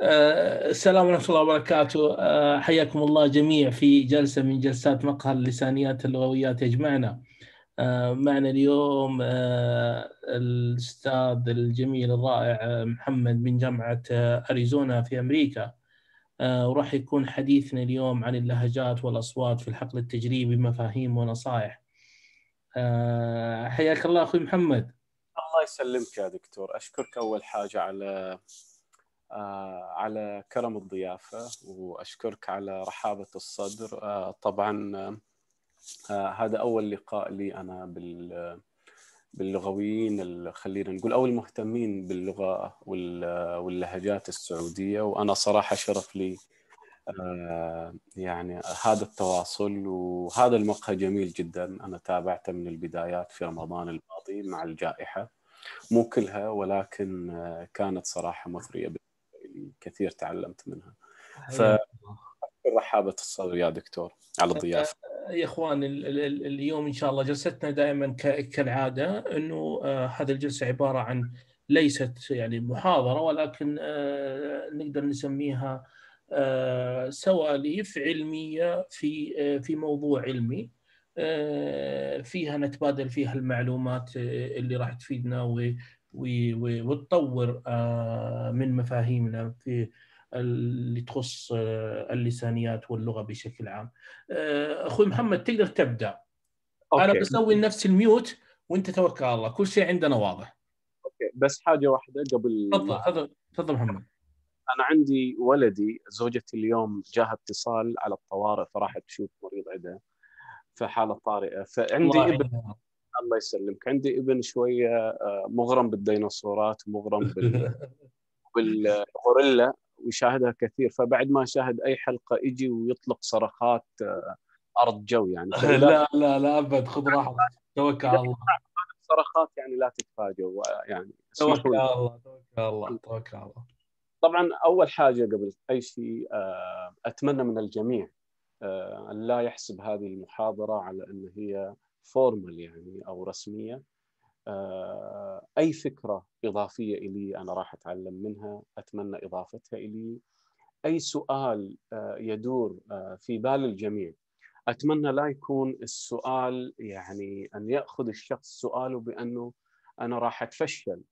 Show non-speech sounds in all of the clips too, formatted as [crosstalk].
آه، السلام ورحمة الله وبركاته آه، حياكم الله جميع في جلسة من جلسات مقهى اللسانيات اللغويات يجمعنا آه، معنا اليوم الأستاذ الجميل الرائع محمد من جامعة أريزونا في أمريكا وراح يكون حديثنا اليوم عن اللهجات والأصوات في الحقل التجريبي مفاهيم ونصائح حياك الله أخوي محمد الله يسلمك يا دكتور أشكرك أول حاجة على آه، على كرم الضيافة وأشكرك على رحابة الصدر آه، طبعا آه، هذا أول لقاء لي أنا بال باللغويين خلينا نقول او المهتمين باللغه واللهجات السعوديه وانا صراحه شرف لي يعني هذا التواصل وهذا المقهى جميل جدا انا تابعته من البدايات في رمضان الماضي مع الجائحه مو كلها ولكن كانت صراحه مثريه بالنسبه كثير تعلمت منها ف رحابة الصدر يا دكتور على الضيافة أه، يا اخوان اليوم ان شاء الله جلستنا دائما كالعاده انه أه، هذه الجلسه عباره عن ليست يعني محاضره ولكن أه، نقدر نسميها سواليف علميه في في موضوع علمي فيها نتبادل فيها المعلومات اللي راح تفيدنا وتطور آه، من مفاهيمنا في اللي تخص آه، اللسانيات واللغه بشكل عام. آه، اخوي محمد تقدر تبدا. أوكي. انا بسوي نفس الميوت وانت توكل على الله، كل شيء عندنا واضح. اوكي بس حاجه واحده قبل تفضل تفضل محمد. انا عندي ولدي زوجتي اليوم جاها اتصال على الطوارئ فراحت تشوف مريض عده في حاله طارئه فعندي ابن الله يسلمك عندي ابن شويه آه، مغرم بالديناصورات ومغرم بال [laughs] بالغوريلا ويشاهدها كثير فبعد ما شاهد اي حلقه يجي ويطلق صرخات آه، ارض جو يعني [laughs] لا لا لا ابد خذ راحتك توكل على الله صرخات يعني لا تتفاجئوا يعني توكل على الله توكل على الله توكل على الله طبعا اول حاجه قبل اي شيء آه، اتمنى من الجميع ان لا يحسب هذه المحاضره على ان هي فورمال يعني او رسميه آه، اي فكره اضافيه الي انا راح اتعلم منها اتمنى اضافتها الي اي سؤال آه، يدور آه، في بال الجميع اتمنى لا يكون السؤال يعني ان ياخذ الشخص سؤاله بانه انا راح اتفشل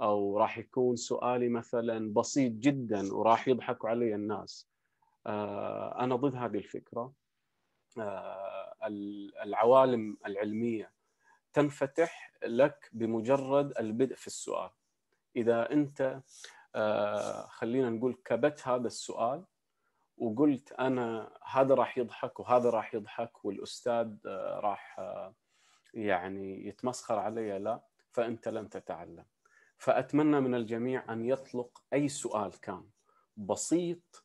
او راح يكون سؤالي مثلا بسيط جدا وراح يضحكوا علي الناس انا ضد هذه الفكره العوالم العلميه تنفتح لك بمجرد البدء في السؤال اذا انت آه، خلينا نقول كبت هذا السؤال وقلت انا هذا راح يضحك وهذا راح يضحك والاستاذ آه، راح آه، يعني يتمسخر علي لا فانت لن تتعلم فاتمنى من الجميع ان يطلق اي سؤال كان بسيط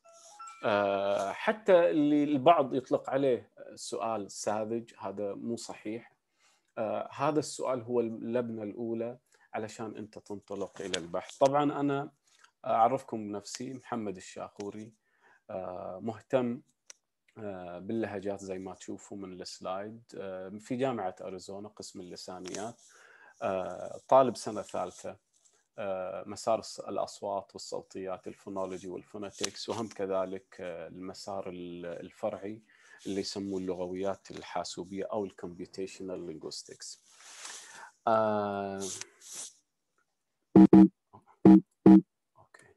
آه، حتى اللي البعض يطلق عليه السؤال الساذج هذا مو صحيح آه، هذا السؤال هو اللبنه الاولى علشان انت تنطلق الى البحث طبعا انا اعرفكم بنفسي محمد الشاخوري آه، مهتم باللهجات زي ما تشوفوا من السلايد في جامعه اريزونا قسم اللسانيات طالب سنه ثالثه آه، مسار الاصوات والصوتيات الفونولوجي والفوناتكس وهم كذلك آه، المسار الفرعي اللي يسموه اللغويات الحاسوبيه او الكمبيوتيشنال آه، لينغوستكس اوكي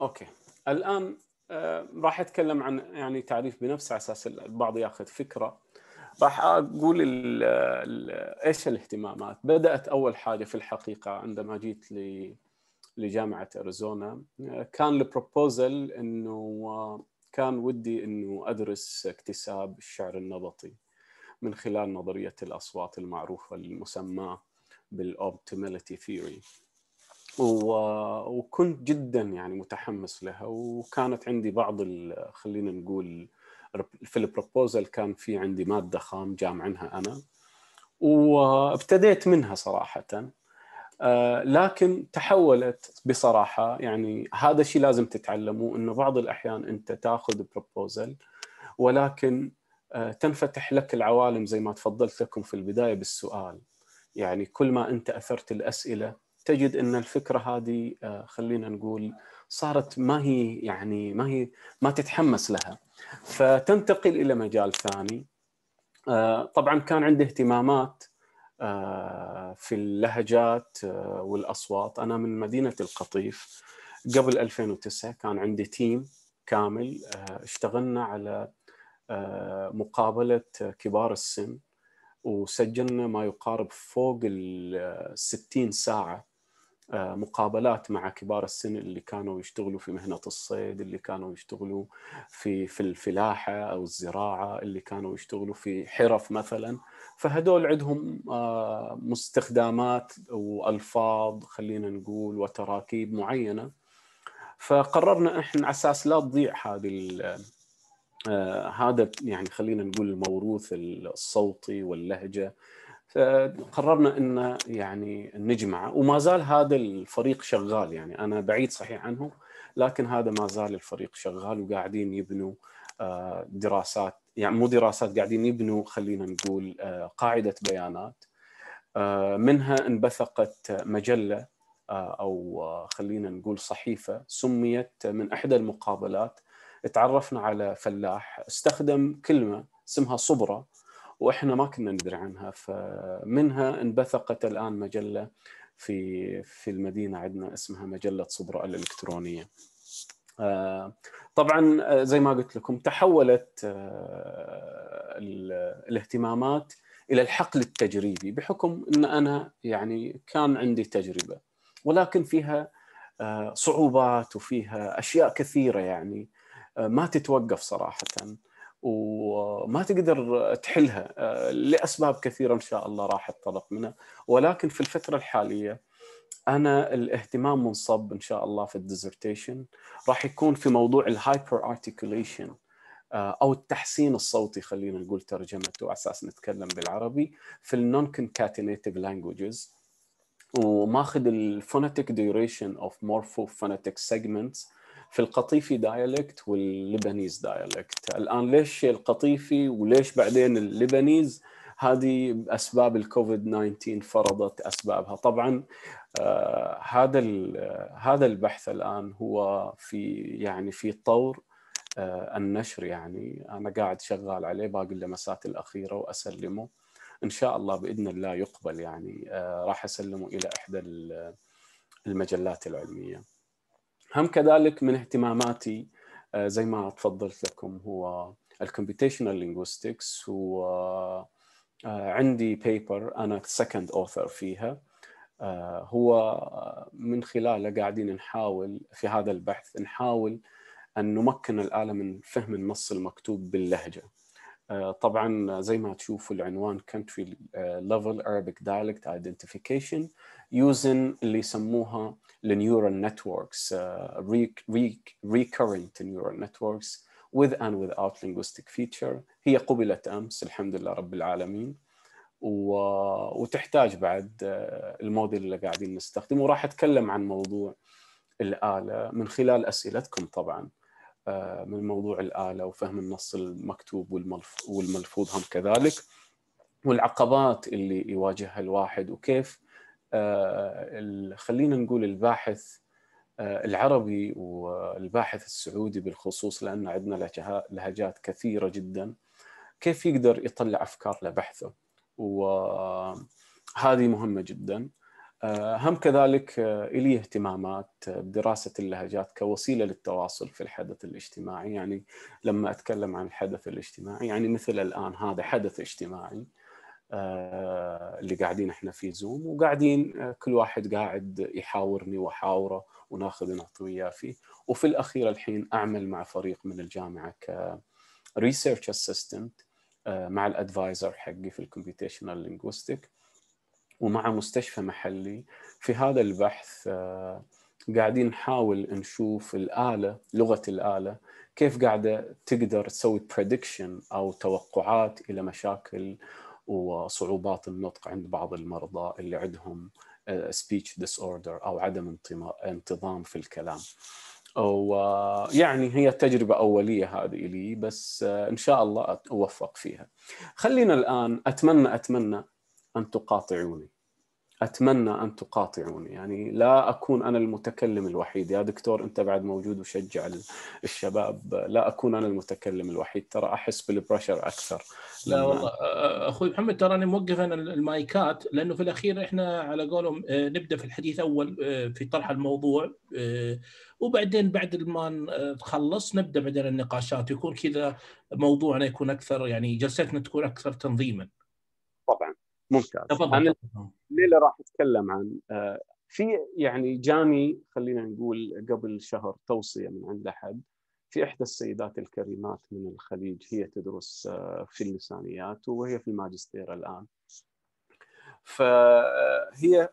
اوكي الان راح اتكلم عن يعني تعريف بنفس على اساس البعض ياخذ فكره راح اقول ايش الاهتمامات بدات اول حاجه في الحقيقه عندما جيت ل لجامعه اريزونا كان البروبوزل انه كان ودي انه ادرس اكتساب الشعر النبطي من خلال نظريه الاصوات المعروفه المسماه بالاوبتيماليتي ثيوري وكنت جدا يعني متحمس لها وكانت عندي بعض خلينا نقول في البروبوزل كان في عندي ماده خام جامعنها انا وابتديت منها صراحه آه، لكن تحولت بصراحه يعني هذا الشيء لازم تتعلموا انه بعض الاحيان انت تاخذ بروبوزل ولكن آه، تنفتح لك العوالم زي ما تفضلت لكم في البدايه بالسؤال يعني كل ما انت اثرت الاسئله تجد ان الفكره هذه آه، خلينا نقول صارت ما هي يعني ما هي ما تتحمس لها فتنتقل الى مجال ثاني آه، طبعا كان عندي اهتمامات آه، في اللهجات آه، والاصوات انا من مدينه القطيف قبل 2009 كان عندي تيم كامل اشتغلنا على مقابله كبار السن وسجلنا ما يقارب فوق ال 60 ساعه آه، مقابلات مع كبار السن اللي كانوا يشتغلوا في مهنة الصيد اللي كانوا يشتغلوا في في الفلاحة أو الزراعة اللي كانوا يشتغلوا في حرف مثلا فهدول عندهم آه، مستخدامات وألفاظ خلينا نقول وتراكيب معينة فقررنا احنا على اساس لا تضيع هذه آه، هذا يعني خلينا نقول الموروث الصوتي واللهجه فقررنا ان يعني نجمعه وما زال هذا الفريق شغال يعني انا بعيد صحيح عنه لكن هذا ما زال الفريق شغال وقاعدين يبنوا آه، دراسات يعني مو دراسات قاعدين يبنوا خلينا نقول آه، قاعده بيانات آه، منها انبثقت مجله او خلينا نقول صحيفه سميت من احدى المقابلات تعرفنا على فلاح استخدم كلمه اسمها صبره واحنا ما كنا ندري عنها فمنها انبثقت الان مجله في في المدينه عندنا اسمها مجله صبراء الالكترونيه. آه، طبعا آه، زي ما قلت لكم تحولت آه، الاهتمامات الى الحقل التجريبي بحكم ان انا يعني كان عندي تجربه ولكن فيها صعوبات وفيها اشياء كثيره يعني ما تتوقف صراحه وما تقدر تحلها آه، لاسباب كثيره ان شاء الله راح تطلق منها ولكن في الفتره الحاليه انا الاهتمام منصب ان شاء الله في الديزرتيشن راح يكون في موضوع الهايبر ارتكوليشن آه، او التحسين الصوتي خلينا نقول ترجمته على اساس نتكلم بالعربي في النون كونكاتينيتيف لانجوجز وماخذ الفونيتيك ديوريشن اوف مورفو فونيتيك سيجمنتس في القطيفي دايلكت واللبنيز دايلكت الان ليش القطيفي وليش بعدين اللبنيز هذه اسباب الكوفيد 19 فرضت اسبابها طبعا آه هذا آه، هذا البحث الان هو في يعني في طور آه النشر يعني انا قاعد شغال عليه باقي اللمسات الاخيره واسلمه ان شاء الله باذن الله يقبل يعني آه راح اسلمه الى احدى آه، المجلات العلميه هم كذلك من اهتماماتي آه، زي ما تفضلت لكم هو الكمبيوتيشنال لينغويستكس وعندي بيبر انا سكند اوثر فيها آه، هو آه، من خلاله قاعدين نحاول في هذا البحث نحاول ان نمكن الاله من فهم النص المكتوب باللهجه آه، طبعا آه، زي ما تشوفوا العنوان country آه، level Arabic dialect identification using اللي يسموها the neural networks uh, re re recurrent neural networks with and without linguistic feature هي قبلت امس الحمد لله رب العالمين و... وتحتاج بعد الموديل اللي قاعدين نستخدمه وراح اتكلم عن موضوع الاله من خلال اسئلتكم طبعا آه، من موضوع الآلة وفهم النص المكتوب والملفوظ هم كذلك والعقبات اللي يواجهها الواحد وكيف آه، خلينا نقول الباحث آه، العربي والباحث السعودي بالخصوص لأن عندنا لهجات كثيرة جدا كيف يقدر يطلع أفكار لبحثه وهذه مهمة جدا آه، هم كذلك آه، إلي اهتمامات آه، بدراسة اللهجات كوسيلة للتواصل في الحدث الاجتماعي يعني لما أتكلم عن الحدث الاجتماعي يعني مثل الآن هذا حدث اجتماعي اللي قاعدين احنا في زوم وقاعدين كل واحد قاعد يحاورني واحاوره وناخذ ونعطي وياه فيه وفي الاخير الحين اعمل مع فريق من الجامعه ك ريسيرش اسيستنت مع الادفايزر حقي في الكمبيوتيشنال لينغويستيك ومع مستشفى محلي في هذا البحث آه، قاعدين نحاول نشوف الآلة لغة الآلة كيف قاعدة تقدر تسوي بريدكشن أو توقعات إلى مشاكل وصعوبات النطق عند بعض المرضى اللي عندهم آه، speech disorder أو عدم انتظام في الكلام ويعني آه، هي تجربة أولية هذه لي بس إن شاء الله أوفق فيها خلينا الآن أتمنى أتمنى أن تقاطعوني أتمنى أن تقاطعوني يعني لا أكون أنا المتكلم الوحيد يا دكتور أنت بعد موجود وشجع الشباب لا أكون أنا المتكلم الوحيد ترى أحس بالبرشر أكثر لا والله أخوي محمد ترى أنا موقف أنا المايكات لأنه في الأخير إحنا على قولهم نبدأ في الحديث أول في طرح الموضوع وبعدين بعد ما نخلص نبدأ بعدين النقاشات يكون كذا موضوعنا يكون أكثر يعني جلستنا تكون أكثر تنظيماً ممتاز تفضل الليله راح اتكلم عن آه، في يعني جاني خلينا نقول قبل شهر توصيه من عند احد في احدى السيدات الكريمات من الخليج هي تدرس آه، في اللسانيات وهي في الماجستير الان فهي آه،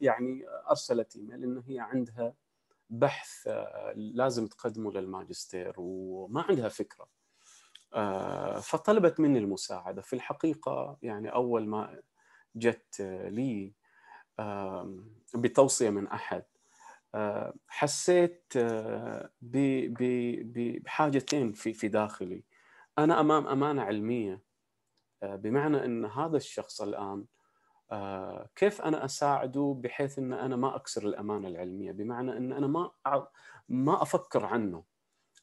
يعني ارسلت ايميل انه هي عندها بحث لازم تقدمه للماجستير وما عندها فكره فطلبت مني المساعده في الحقيقه يعني اول ما جت لي بتوصيه من احد حسيت بحاجتين في في داخلي انا امام امانه علميه بمعنى ان هذا الشخص الان كيف انا اساعده بحيث ان انا ما اكسر الامانه العلميه بمعنى ان انا ما ما افكر عنه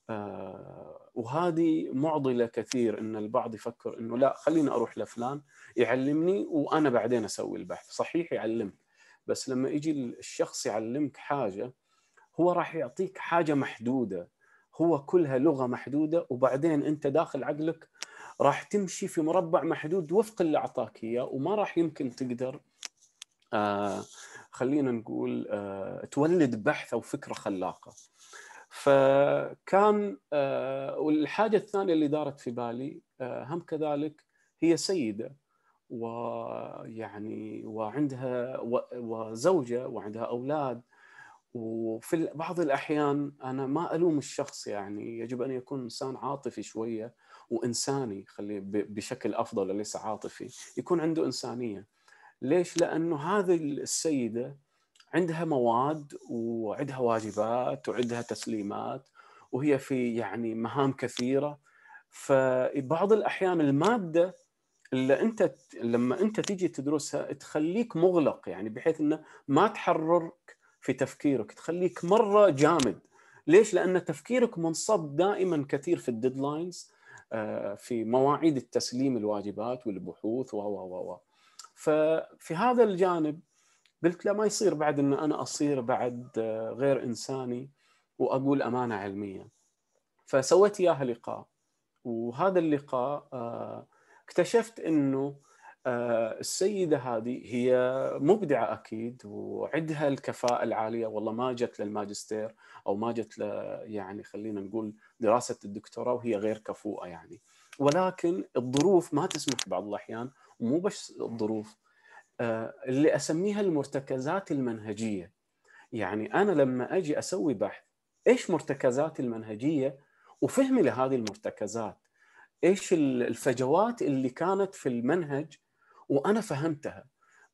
آه، وهذه معضله كثير ان البعض يفكر انه لا خليني اروح لفلان يعلمني وانا بعدين اسوي البحث، صحيح يعلمك بس لما يجي الشخص يعلمك حاجه هو راح يعطيك حاجه محدوده هو كلها لغه محدوده وبعدين انت داخل عقلك راح تمشي في مربع محدود وفق اللي اعطاك اياه وما راح يمكن تقدر آه خلينا نقول آه تولد بحث او فكره خلاقه. فكان آه، والحاجه الثانيه اللي دارت في بالي آه، هم كذلك هي سيده ويعني وعندها وزوجه وعندها اولاد وفي بعض الاحيان انا ما الوم الشخص يعني يجب ان يكون انسان عاطفي شويه وانساني خلي بشكل افضل ليس عاطفي يكون عنده انسانيه ليش لانه هذه السيده عندها مواد وعندها واجبات وعندها تسليمات وهي في يعني مهام كثيره فبعض الاحيان الماده اللي انت لما انت تيجي تدرسها تخليك مغلق يعني بحيث انه ما تحررك في تفكيرك تخليك مره جامد ليش؟ لان تفكيرك منصب دائما كثير في الديدلاينز آه، في مواعيد التسليم الواجبات والبحوث و و و ففي هذا الجانب قلت له ما يصير بعد ان انا اصير بعد آه، غير انساني واقول امانه علميه فسويت اياها لقاء وهذا اللقاء آه، اكتشفت انه آه، السيده هذه هي مبدعه اكيد وعندها الكفاءه العاليه والله ما جت للماجستير او ما جت ل يعني خلينا نقول دراسه الدكتوراه وهي غير كفوءه يعني ولكن الظروف ما تسمح بعض الاحيان ومو بس الظروف آه، اللي اسميها المرتكزات المنهجيه يعني انا لما اجي اسوي بحث ايش مرتكزاتي المنهجيه وفهمي لهذه المرتكزات ايش الفجوات اللي كانت في المنهج وانا فهمتها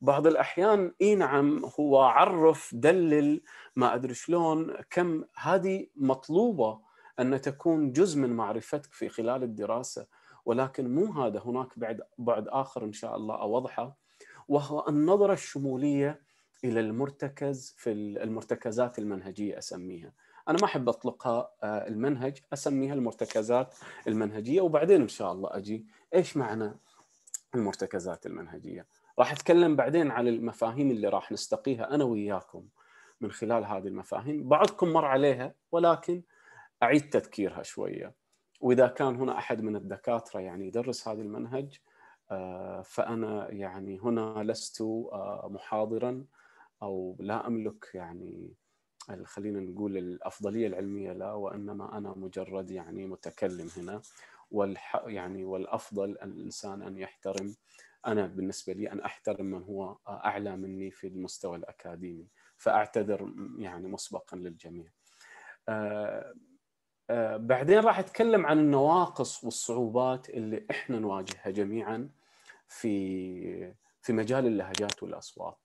بعض الاحيان اي نعم هو عرف دلل ما ادري شلون كم هذه مطلوبه ان تكون جزء من معرفتك في خلال الدراسه ولكن مو هذا هناك بعد بعد اخر ان شاء الله اوضحه وهو النظرة الشمولية إلى المرتكز في المرتكزات المنهجية أسميها أنا ما أحب أطلقها آه، المنهج أسميها المرتكزات المنهجية وبعدين إن شاء الله أجي إيش معنى المرتكزات المنهجية راح أتكلم بعدين على المفاهيم اللي راح نستقيها أنا وياكم من خلال هذه المفاهيم بعضكم مر عليها ولكن أعيد تذكيرها شوية وإذا كان هنا أحد من الدكاترة يعني يدرس هذا المنهج آه، فأنا يعني هنا لست آه، محاضرا أو لا أملك يعني خلينا نقول الأفضلية العلمية لا وإنما أنا مجرد يعني متكلم هنا والح يعني والأفضل الإنسان أن يحترم أنا بالنسبة لي أن أحترم من هو آه، أعلى مني في المستوى الأكاديمي فأعتذر يعني مسبقا للجميع آه، بعدين راح اتكلم عن النواقص والصعوبات اللي احنا نواجهها جميعا في في مجال اللهجات والاصوات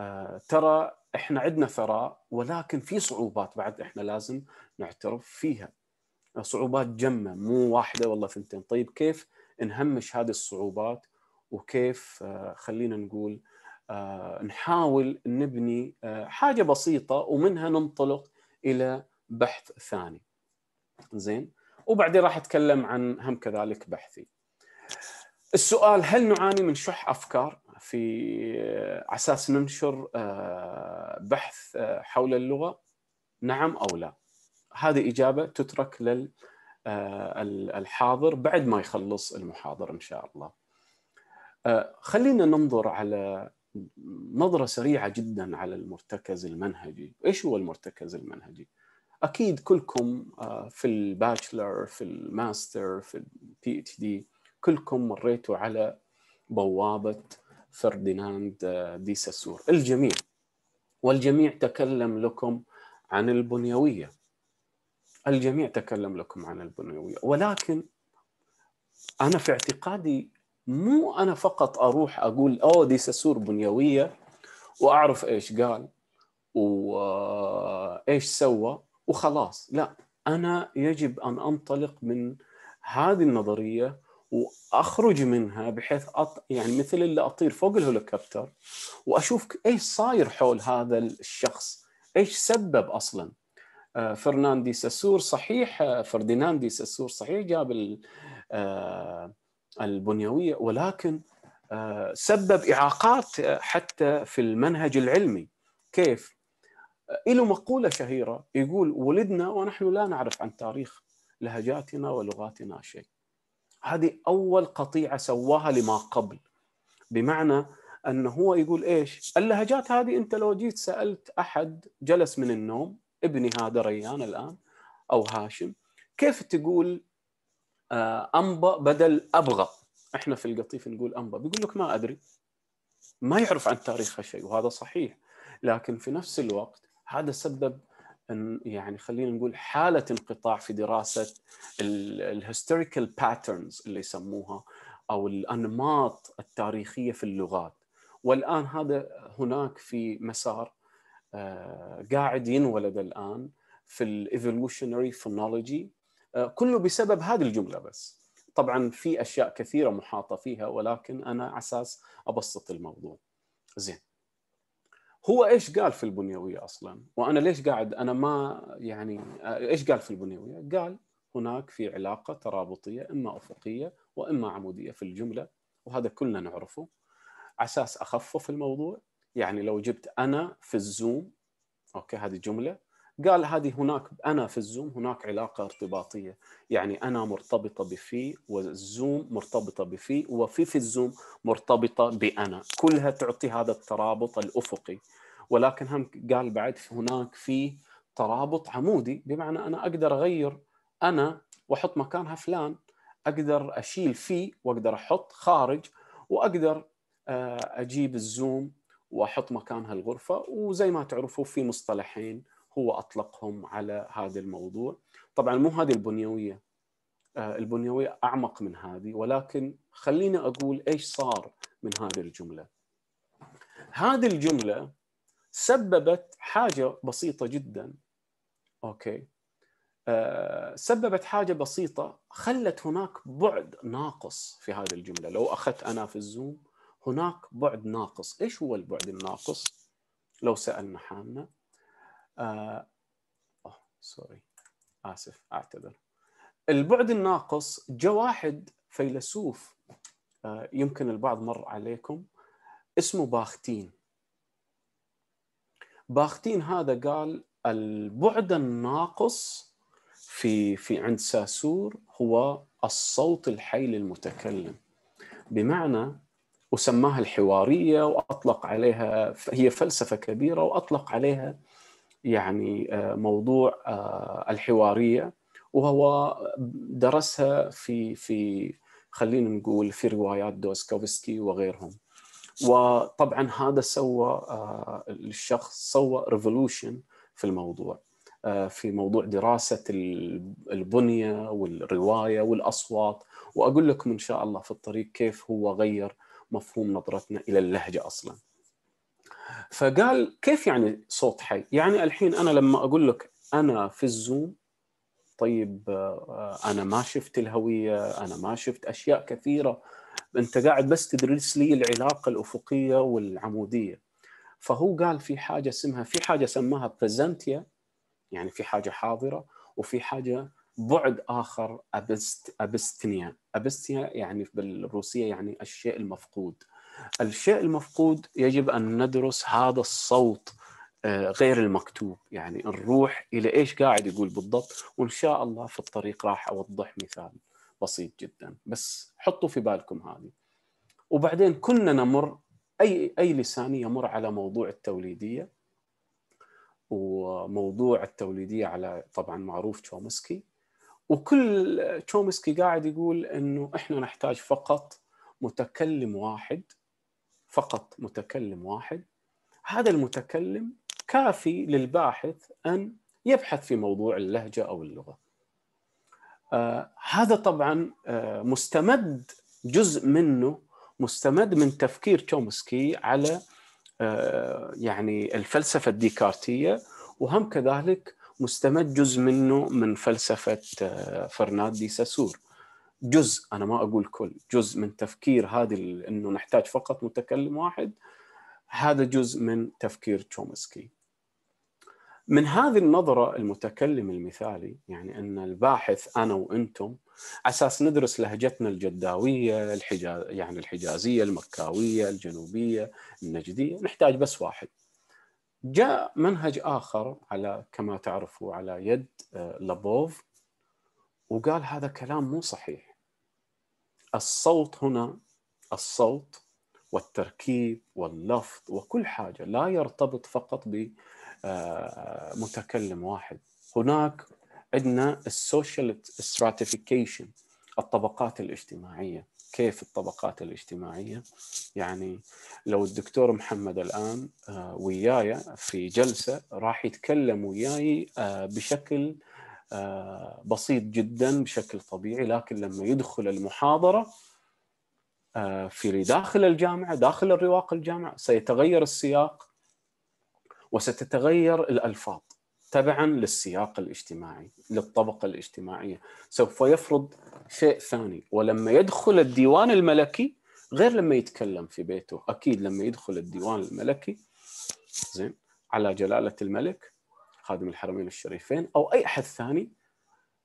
آه، ترى احنا عندنا ثراء ولكن في صعوبات بعد احنا لازم نعترف فيها صعوبات جمه مو واحده والله ثنتين طيب كيف نهمش هذه الصعوبات وكيف آه، خلينا نقول نحاول نبني حاجه بسيطه ومنها ننطلق الى بحث ثاني زين وبعدين راح اتكلم عن هم كذلك بحثي السؤال هل نعاني من شح افكار في آه، اساس ننشر آه، بحث آه، حول اللغه نعم او لا هذه اجابه تترك للحاضر بعد ما يخلص المحاضر ان شاء الله خلينا ننظر على نظره سريعه جدا على المرتكز المنهجي ايش هو المرتكز المنهجي اكيد كلكم آه، في الباتشلر في الماستر في البي اتش دي كلكم مريتوا على بوابه فرديناند آه، دي ساسور الجميع والجميع تكلم لكم عن البنيويه الجميع تكلم لكم عن البنيويه ولكن انا في اعتقادي مو انا فقط اروح اقول اوه دي ساسور بنيويه واعرف ايش قال وايش آه، سوى وخلاص لا انا يجب ان انطلق من هذه النظريه واخرج منها بحيث أط... يعني مثل اللي اطير فوق الهليكوبتر واشوف ايش صاير حول هذا الشخص ايش سبب اصلا آه، فرناندي ساسور صحيح آه، فرديناندي ساسور صحيح جاب آه، البنيويه ولكن سبب اعاقات حتى في المنهج العلمي كيف له مقوله شهيره يقول ولدنا ونحن لا نعرف عن تاريخ لهجاتنا ولغاتنا شيء. هذه اول قطيعه سواها لما قبل. بمعنى ان هو يقول ايش؟ اللهجات هذه انت لو جيت سالت احد جلس من النوم ابني هذا ريان الان او هاشم كيف تقول آه، انبا بدل ابغى؟ احنا في القطيف نقول انبا بيقول لك ما ادري. ما يعرف عن تاريخها شيء وهذا صحيح لكن في نفس الوقت هذا سبب يعني خلينا نقول حالة انقطاع في دراسة الهيستوريكال باترنز اللي يسموها أو الأنماط التاريخية في اللغات والآن هذا هناك في مسار آه، قاعد ينولد الآن في الايفولوشنري آه، فونولوجي كله بسبب هذه الجملة بس طبعا في أشياء كثيرة محاطة فيها ولكن أنا أساس أبسط الموضوع زين هو ايش قال في البنيويه اصلا؟ وانا ليش قاعد انا ما يعني ايش قال في البنيويه؟ قال هناك في علاقه ترابطيه اما افقيه واما عموديه في الجمله وهذا كلنا نعرفه عساس اخفف الموضوع يعني لو جبت انا في الزوم اوكي هذه جمله قال هذه هناك انا في الزوم هناك علاقه ارتباطيه يعني انا مرتبطه بفي والزوم مرتبطه بفي وفي في الزوم مرتبطه بانا كلها تعطي هذا الترابط الافقي ولكن هم قال بعد هناك في ترابط عمودي بمعنى انا اقدر اغير انا واحط مكانها فلان اقدر اشيل في واقدر احط خارج واقدر آه، اجيب الزوم واحط مكانها الغرفه وزي ما تعرفوا في مصطلحين هو اطلقهم على هذا الموضوع طبعا مو هذه البنيويه آه، البنيويه اعمق من هذه ولكن خليني اقول ايش صار من هذه الجمله هذه الجمله سببت حاجه بسيطه جدا اوكي آه، سببت حاجه بسيطه خلت هناك بعد ناقص في هذه الجمله لو اخذت انا في الزوم هناك بعد ناقص ايش هو البعد الناقص لو سالنا حالنا آه سوري اسف اعتذر البعد الناقص جاء واحد فيلسوف آه يمكن البعض مر عليكم اسمه باختين باختين هذا قال البعد الناقص في في عند ساسور هو الصوت الحي للمتكلم بمعنى وسماها الحواريه واطلق عليها هي فلسفه كبيره واطلق عليها يعني آه، موضوع آه، الحواريه وهو درسها في في خلينا نقول في روايات دوسكوفسكي وغيرهم وطبعا هذا سوى آه، الشخص سوى ريفولوشن في الموضوع في موضوع دراسة البنية والرواية والأصوات وأقول لكم إن شاء الله في الطريق كيف هو غير مفهوم نظرتنا إلى اللهجة أصلاً فقال كيف يعني صوت حي؟ يعني الحين انا لما اقول لك انا في الزوم طيب آه، انا ما شفت الهويه، انا ما شفت اشياء كثيره انت قاعد بس تدرس لي العلاقه الافقيه والعموديه. فهو قال في حاجه اسمها في حاجه سماها بريزنتيا يعني في حاجه حاضره وفي حاجه بعد اخر ابست ابستنيا ابستنيا يعني بالروسيه يعني الشيء المفقود الشيء المفقود يجب أن ندرس هذا الصوت آه، غير المكتوب يعني الروح إلى إيش قاعد يقول بالضبط وإن شاء الله في الطريق راح أوضح مثال بسيط جدا بس حطوا في بالكم هذه وبعدين كنا نمر أي أي لسان يمر على موضوع التوليدية وموضوع التوليدية على طبعا معروف تشومسكي وكل تشومسكي قاعد يقول انه احنا نحتاج فقط متكلم واحد فقط متكلم واحد هذا المتكلم كافي للباحث ان يبحث في موضوع اللهجه او اللغه. آه هذا طبعا آه مستمد جزء منه مستمد من تفكير تشومسكي على آه يعني الفلسفه الديكارتيه وهم كذلك مستمد جزء منه من فلسفه آه، فرناد دي ساسور. جزء انا ما اقول كل جزء من تفكير هذه انه نحتاج فقط متكلم واحد هذا جزء من تفكير تشومسكي من هذه النظرة المتكلم المثالي يعني أن الباحث أنا وأنتم أساس ندرس لهجتنا الجداوية الحجاز يعني الحجازية المكاوية الجنوبية النجدية نحتاج بس واحد جاء منهج آخر على كما تعرفوا على يد آه، لابوف وقال هذا كلام مو صحيح الصوت هنا الصوت والتركيب واللفظ وكل حاجة لا يرتبط فقط بمتكلم آه، واحد هناك عندنا السوشيال ستراتيفيكيشن الطبقات الاجتماعية كيف الطبقات الاجتماعية يعني لو الدكتور محمد الآن آه، وياي في جلسة راح يتكلم وياي آه، بشكل آه، بسيط جدا بشكل طبيعي لكن لما يدخل المحاضره آه، في داخل الجامعه داخل الرواق الجامعه سيتغير السياق وستتغير الالفاظ تبعا للسياق الاجتماعي للطبقه الاجتماعيه سوف يفرض شيء ثاني ولما يدخل الديوان الملكي غير لما يتكلم في بيته اكيد لما يدخل الديوان الملكي زين على جلاله الملك خادم الحرمين الشريفين او اي احد ثاني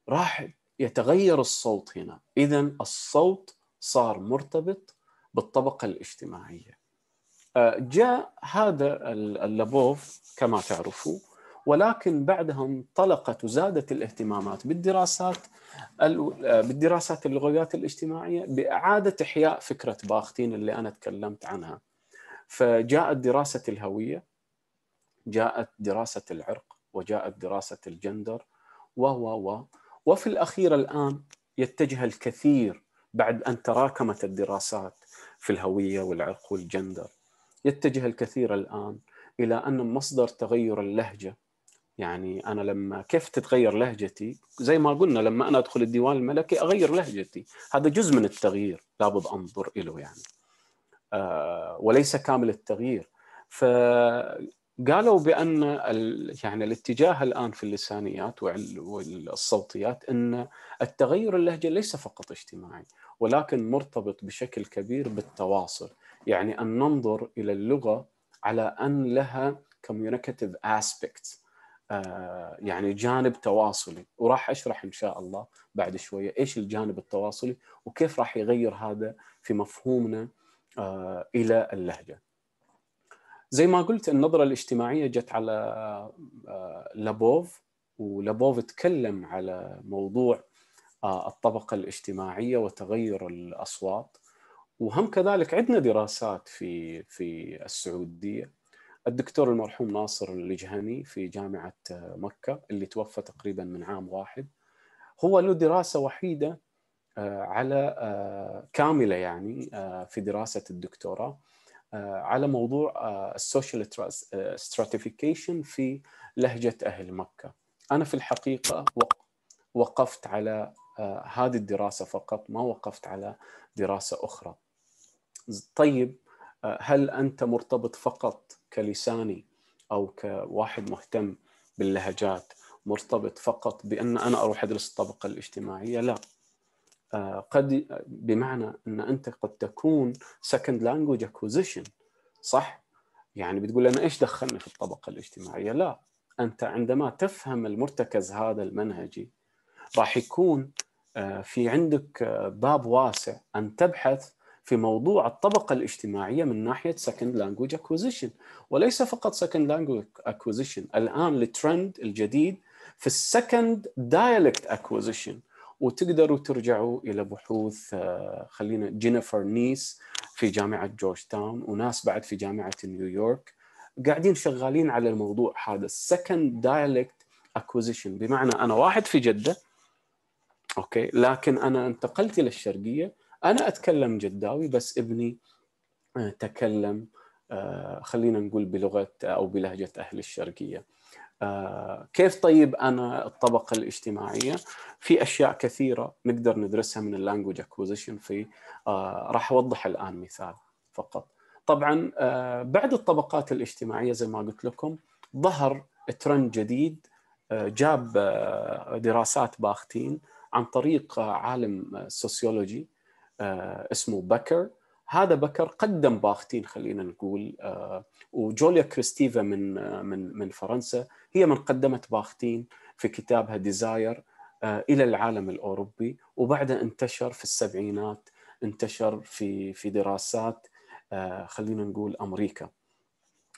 راح يتغير الصوت هنا اذا الصوت صار مرتبط بالطبقه الاجتماعيه آه، جاء هذا اللابوف كما تعرفوا ولكن بعدها انطلقت وزادت الاهتمامات بالدراسات آه، بالدراسات اللغويات الاجتماعيه باعاده احياء فكره باختين اللي انا تكلمت عنها. فجاءت دراسه الهويه، جاءت دراسه العرق، وجاءت دراسة الجندر و و و وفي الأخير الآن يتجه الكثير بعد أن تراكمت الدراسات في الهوية والعرق والجندر يتجه الكثير الآن إلى أن مصدر تغير اللهجة يعني أنا لما كيف تتغير لهجتي زي ما قلنا لما أنا أدخل الديوان الملكي أغير لهجتي هذا جزء من التغيير لابد أنظر إله يعني آه وليس كامل التغيير ف قالوا بان يعني الاتجاه الان في اللسانيات والصوتيات ان التغير اللهجه ليس فقط اجتماعي ولكن مرتبط بشكل كبير بالتواصل، يعني ان ننظر الى اللغه على ان لها كوميونيكاتيف aspect آه، يعني جانب تواصلي وراح اشرح ان شاء الله بعد شويه ايش الجانب التواصلي وكيف راح يغير هذا في مفهومنا آه، الى اللهجه. زي ما قلت النظره الاجتماعيه جت على آه، لابوف ولابوف تكلم على موضوع آه، الطبقه الاجتماعيه وتغير الاصوات وهم كذلك عندنا دراسات في في السعوديه الدكتور المرحوم ناصر الجهني في جامعه آه، مكه اللي توفى تقريبا من عام واحد هو له دراسه وحيده على كامله يعني في دراسه الدكتوراه آه، على موضوع آه، السوشيال ستراتيفيكيشن آه، في لهجه اهل مكه. انا في الحقيقه وقفت على هذه الدراسه فقط ما وقفت على دراسه اخرى. طيب هل انت مرتبط فقط كلساني او كواحد مهتم باللهجات مرتبط فقط بان انا اروح ادرس الطبقه الاجتماعيه؟ لا. آه، قد بمعنى ان انت قد تكون سكند لانجوج اكوزيشن صح؟ يعني بتقول انا ايش دخلني في الطبقه الاجتماعيه؟ لا انت عندما تفهم المرتكز هذا المنهجي راح يكون آه، في عندك آه، باب واسع ان تبحث في موضوع الطبقه الاجتماعيه من ناحيه سكند لانجوج اكوزيشن وليس فقط سكند لانجوج اكوزيشن الان الترند الجديد في السكند دايلكت اكوزيشن وتقدروا ترجعوا الى بحوث آه، خلينا جينيفر نيس في جامعه جورج تاون وناس بعد في جامعه نيويورك قاعدين شغالين على الموضوع هذا السكند دايلكت اكوزيشن بمعنى انا واحد في جده اوكي لكن انا انتقلت الى الشرقيه انا اتكلم جداوي بس ابني آه، تكلم آه، خلينا نقول بلغه او بلهجه اهل الشرقيه آه، كيف طيب انا الطبقه الاجتماعيه في اشياء كثيره نقدر ندرسها من اللانجوج اكوزيشن في آه، راح اوضح الان مثال فقط طبعا آه، بعد الطبقات الاجتماعيه زي ما قلت لكم ظهر ترند جديد جاب دراسات باختين عن طريق عالم سوسيولوجي اسمه بكر هذا بكر قدم باختين خلينا نقول آه، وجوليا كريستيفا من آه، من من فرنسا هي من قدمت باختين في كتابها ديزاير آه، الى العالم الاوروبي وبعدها انتشر في السبعينات انتشر في في دراسات خلينا نقول امريكا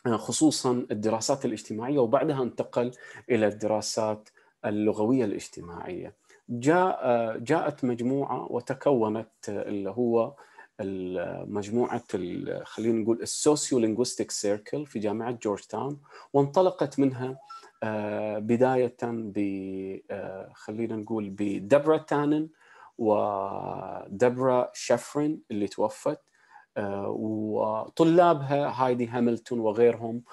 خصوصا الدراسات الاجتماعيه وبعدها انتقل الى الدراسات اللغويه الاجتماعيه جاء جاءت مجموعه وتكونت اللي هو مجموعه خلينا نقول السوسيو لينغويستيك سيركل في جامعه جورج تاون وانطلقت منها آه، بدايه ب آه، خلينا نقول بدبرا تانن ودبرا شفرين اللي توفت آه، وطلابها هايدي هاملتون وغيرهم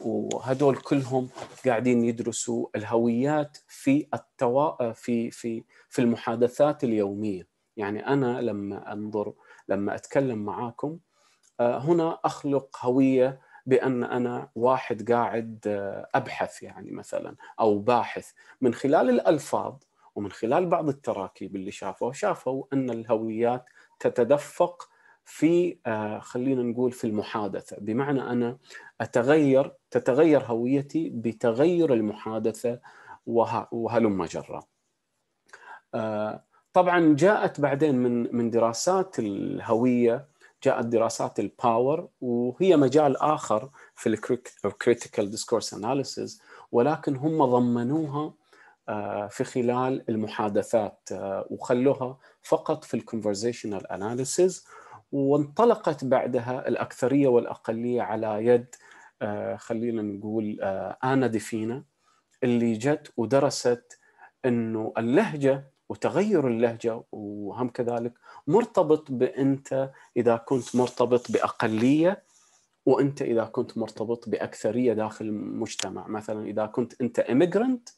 وهدول كلهم قاعدين يدرسوا الهويات في التوا... في في في المحادثات اليوميه يعني انا لما انظر لما اتكلم معاكم آه، هنا اخلق هويه بان انا واحد قاعد آه، ابحث يعني مثلا او باحث من خلال الالفاظ ومن خلال بعض التراكيب اللي شافوها شافوا ان الهويات تتدفق في آه، خلينا نقول في المحادثه بمعنى انا اتغير تتغير هويتي بتغير المحادثه وهلم جرا طبعا جاءت بعدين من من دراسات الهويه جاءت دراسات الباور وهي مجال اخر في الكريتيكال ديسكورس اناليسيس ولكن هم ضمنوها آه، في خلال المحادثات آه، وخلوها فقط في الكونفرزيشنال اناليسيس وانطلقت بعدها الاكثريه والاقليه على يد آه، خلينا نقول انا ديفينا اللي جت ودرست انه اللهجه وتغير اللهجه وهم كذلك مرتبط بانت اذا كنت مرتبط باقليه وانت اذا كنت مرتبط باكثريه داخل المجتمع مثلا اذا كنت انت إميجرنت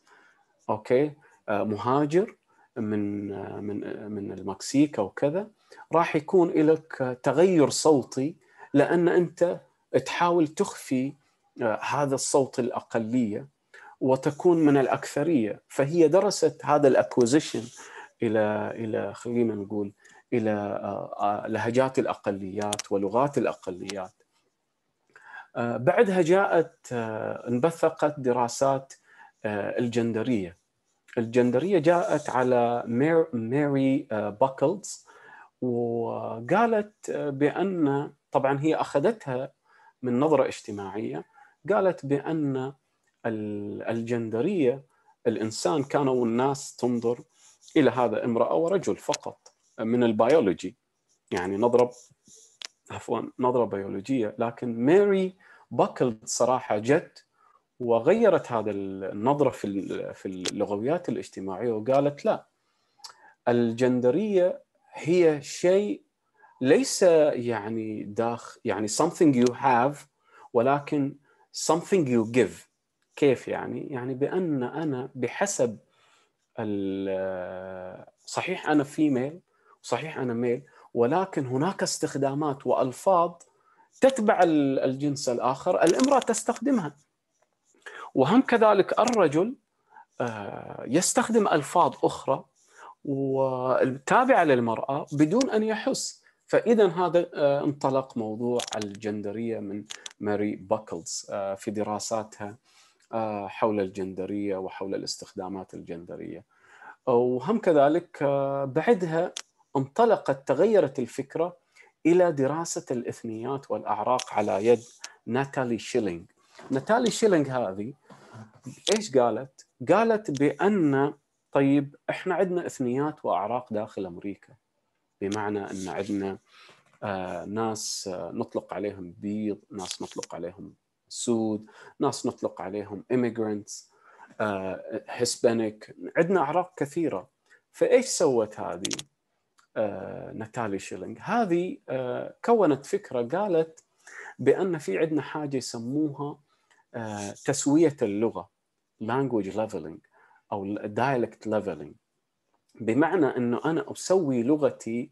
اوكي آه، مهاجر من آه، من آه، من المكسيك او كذا راح يكون لك تغير صوتي لان انت تحاول تخفي هذا الصوت الاقليه وتكون من الاكثريه فهي درست هذا الاكوزيشن الى الى خلينا نقول الى آه، لهجات الاقليات ولغات الاقليات آه، بعدها جاءت آه، انبثقت دراسات الجندريه الجندريه جاءت على ماري باكلز وقالت بان طبعا هي اخذتها من نظره اجتماعيه قالت بان الجندريه الانسان كانوا الناس تنظر الى هذا امراه ورجل فقط من البيولوجي يعني نظره عفوا نظره بيولوجيه لكن ماري باكلد صراحه جت وغيرت هذا النظره في في اللغويات الاجتماعيه وقالت لا الجندريه هي شيء ليس يعني داخ يعني something you have ولكن something you give كيف يعني؟ يعني بأن أنا بحسب صحيح أنا فيميل صحيح أنا ميل ولكن هناك استخدامات وألفاظ تتبع الجنس الآخر الامرأة تستخدمها وهم كذلك الرجل آه، يستخدم ألفاظ أخرى وتابعة للمرأة بدون أن يحس فإذا هذا آه، انطلق موضوع الجندرية من ماري باكلز آه، في دراساتها آه، حول الجندريه وحول الاستخدامات الجندريه وهم كذلك آه، بعدها انطلقت تغيرت الفكره الى دراسه الاثنيات والاعراق على يد ناتالي شيلينغ ناتالي شيلينغ هذه ايش قالت؟ قالت بان طيب احنا عندنا اثنيات واعراق داخل امريكا بمعنى ان عندنا آه ناس آه نطلق عليهم بيض ناس نطلق عليهم سود ناس نطلق عليهم immigrants آه، هسبانيك عندنا أعراق كثيرة فإيش سوت هذه آه، ناتالي شيلينغ هذه uh, كونت فكرة قالت بأن في عندنا حاجة يسموها آه، تسوية اللغة language leveling أو dialect leveling بمعنى أنه أنا أسوي لغتي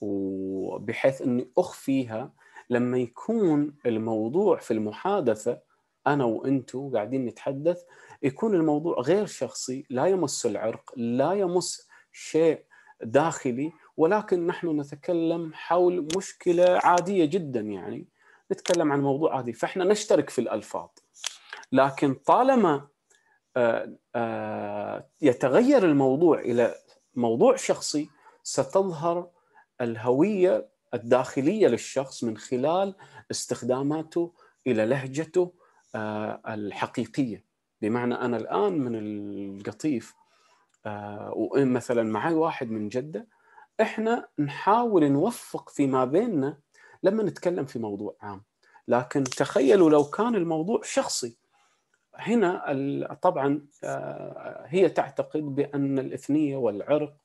وبحيث أني أخفيها لما يكون الموضوع في المحادثه انا وانتو قاعدين نتحدث يكون الموضوع غير شخصي لا يمس العرق لا يمس شيء داخلي ولكن نحن نتكلم حول مشكله عاديه جدا يعني نتكلم عن موضوع عادي فاحنا نشترك في الالفاظ لكن طالما آه، آه، يتغير الموضوع الى موضوع شخصي ستظهر الهويه الداخليه للشخص من خلال استخداماته الى لهجته آه، الحقيقيه بمعنى انا الان من القطيف آه، ومثلا معي واحد من جده احنا نحاول نوفق فيما بيننا لما نتكلم في موضوع عام لكن تخيلوا لو كان الموضوع شخصي هنا طبعا آه، هي تعتقد بان الاثنيه والعرق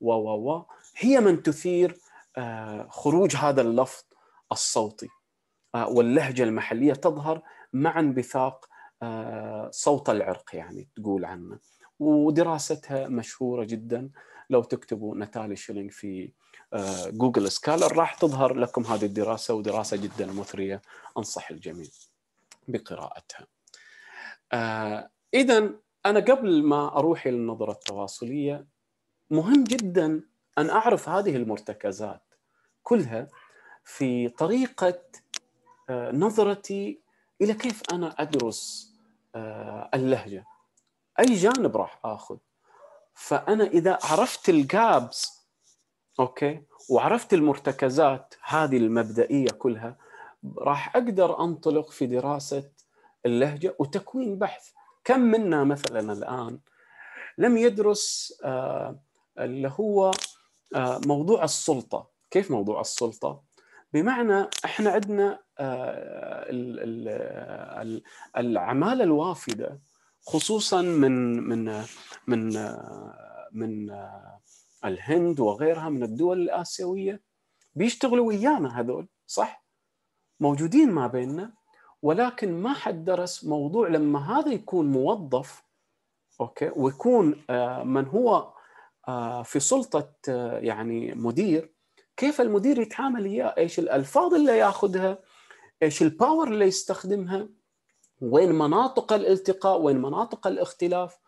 و هي من تثير آه، خروج هذا اللفظ الصوتي آه، واللهجة المحلية تظهر مع انبثاق آه، صوت العرق يعني تقول عنه ودراستها مشهورة جدا لو تكتبوا نتالي شيلينج في جوجل سكالر راح تظهر لكم هذه الدراسة ودراسة جدا مثرية أنصح الجميع بقراءتها إذا أنا قبل ما أروح إلى النظرة التواصلية مهم جدا ان اعرف هذه المرتكزات كلها في طريقه آه، نظرتي الى كيف انا ادرس آه، اللهجه اي جانب راح اخذ فانا اذا عرفت الجابز اوكي وعرفت المرتكزات هذه المبدئيه كلها راح اقدر انطلق في دراسه اللهجه وتكوين بحث كم منا مثلا الان لم يدرس آه، اللي هو آه، موضوع السلطه كيف موضوع السلطه بمعنى احنا عندنا آه، العماله الوافده خصوصا من من من من الهند وغيرها من الدول الاسيويه بيشتغلوا ويانا هذول صح؟ موجودين ما بيننا ولكن ما حد درس موضوع لما هذا يكون موظف اوكي ويكون آه، من هو آه، في سلطه آه، يعني مدير كيف المدير يتعامل اياه ايش الالفاظ اللي ياخذها ايش الباور اللي يستخدمها وين مناطق الالتقاء وين مناطق الاختلاف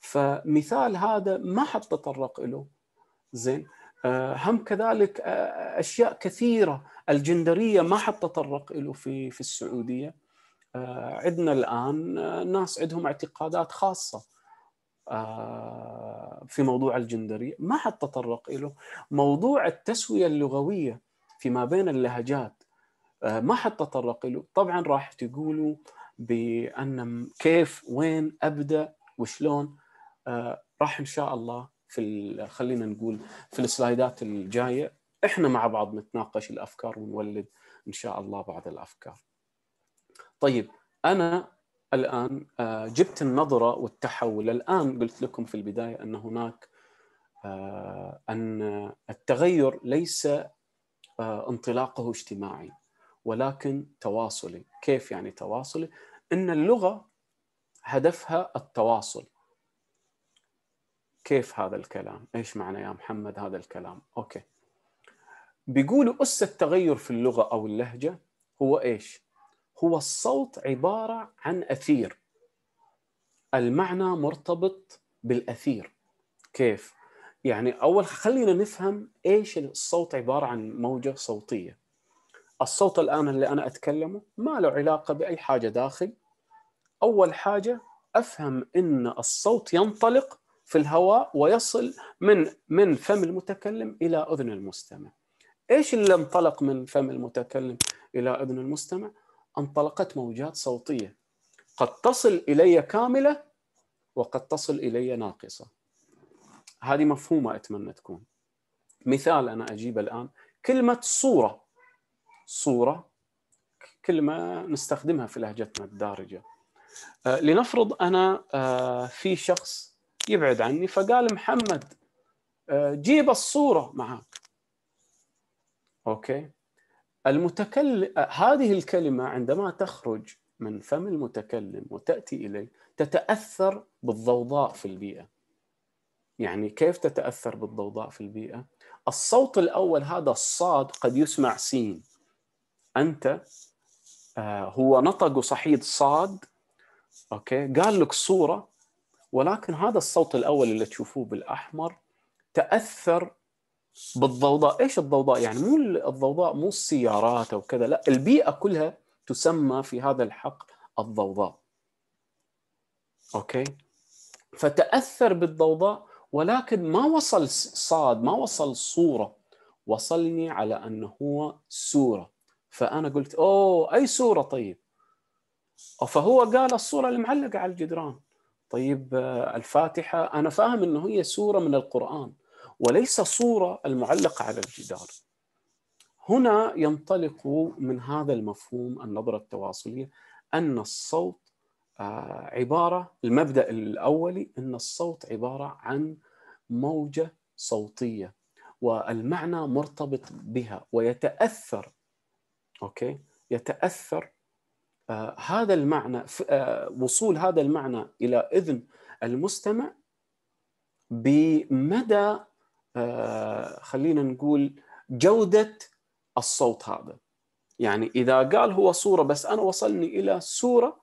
فمثال هذا ما حد تطرق له زين آه، هم كذلك اشياء كثيره الجندريه ما حد تطرق له في في السعوديه عندنا الان ناس عندهم اعتقادات خاصه آه، في موضوع الجندريه ما حد تطرق له موضوع التسويه اللغويه فيما بين اللهجات آه، ما حد تطرق له طبعا راح تقولوا بان كيف وين ابدا وشلون آه، راح ان شاء الله في خلينا نقول في السلايدات الجايه احنا مع بعض نتناقش الافكار ونولد ان شاء الله بعض الافكار. طيب انا الان آه، جبت النظره والتحول الان قلت لكم في البدايه ان هناك آه، ان التغير ليس آه، انطلاقه اجتماعي ولكن تواصلي كيف يعني تواصلي ان اللغه هدفها التواصل كيف هذا الكلام ايش معنى يا محمد هذا الكلام اوكي بيقولوا أس التغير في اللغة أو اللهجة هو إيش؟ هو الصوت عباره عن اثير المعنى مرتبط بالاثير كيف يعني اول خلينا نفهم ايش الصوت عباره عن موجه صوتيه الصوت الان اللي انا اتكلمه ما له علاقه باي حاجه داخل اول حاجه افهم ان الصوت ينطلق في الهواء ويصل من من فم المتكلم الى اذن المستمع ايش اللي انطلق من فم المتكلم الى اذن المستمع انطلقت موجات صوتيه قد تصل الي كامله وقد تصل الي ناقصه هذه مفهومه اتمنى تكون مثال انا اجيبه الان كلمه صوره صوره كلمه نستخدمها في لهجتنا الدارجه آه، لنفرض انا آه، في شخص يبعد عني فقال محمد آه، جيب الصوره معك اوكي المتكلم هذه الكلمه عندما تخرج من فم المتكلم وتاتي اليه تتاثر بالضوضاء في البيئه. يعني كيف تتاثر بالضوضاء في البيئه؟ الصوت الاول هذا الصاد قد يسمع سين. انت آه، هو نطق صحيح صاد اوكي قال لك صوره ولكن هذا الصوت الاول اللي تشوفوه بالاحمر تاثر بالضوضاء ايش الضوضاء يعني مو الضوضاء مو السيارات او كذا لا البيئه كلها تسمى في هذا الحقل الضوضاء اوكي فتاثر بالضوضاء ولكن ما وصل صاد ما وصل صوره وصلني على انه هو سوره فانا قلت اوه اي سوره طيب فهو قال الصوره المعلقه على الجدران طيب آه، الفاتحه انا فاهم انه هي سوره من القران وليس صورة المعلقة على الجدار هنا ينطلق من هذا المفهوم النظرة التواصلية أن الصوت آه، عبارة المبدأ الأولي أن الصوت عبارة عن موجة صوتية والمعنى مرتبط بها ويتأثر أوكي يتأثر آه، هذا المعنى آه، وصول هذا المعنى إلى إذن المستمع بمدى آه، خلينا نقول جودة الصوت هذا يعني إذا قال هو صورة بس أنا وصلني إلى صورة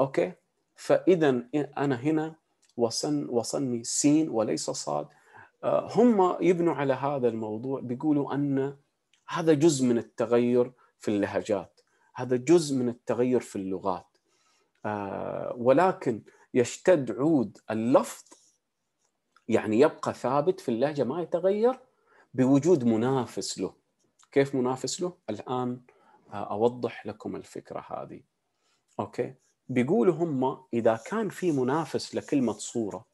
أوكي فإذا أنا هنا وصل وصلني سين وليس صاد آه، هم يبنوا على هذا الموضوع بيقولوا أن هذا جزء من التغير في اللهجات هذا جزء من التغير في اللغات آه، ولكن يشتد عود اللفظ يعني يبقى ثابت في اللهجه ما يتغير بوجود منافس له كيف منافس له الان آه، اوضح لكم الفكره هذه اوكي بيقولوا هم اذا كان في منافس لكلمه صوره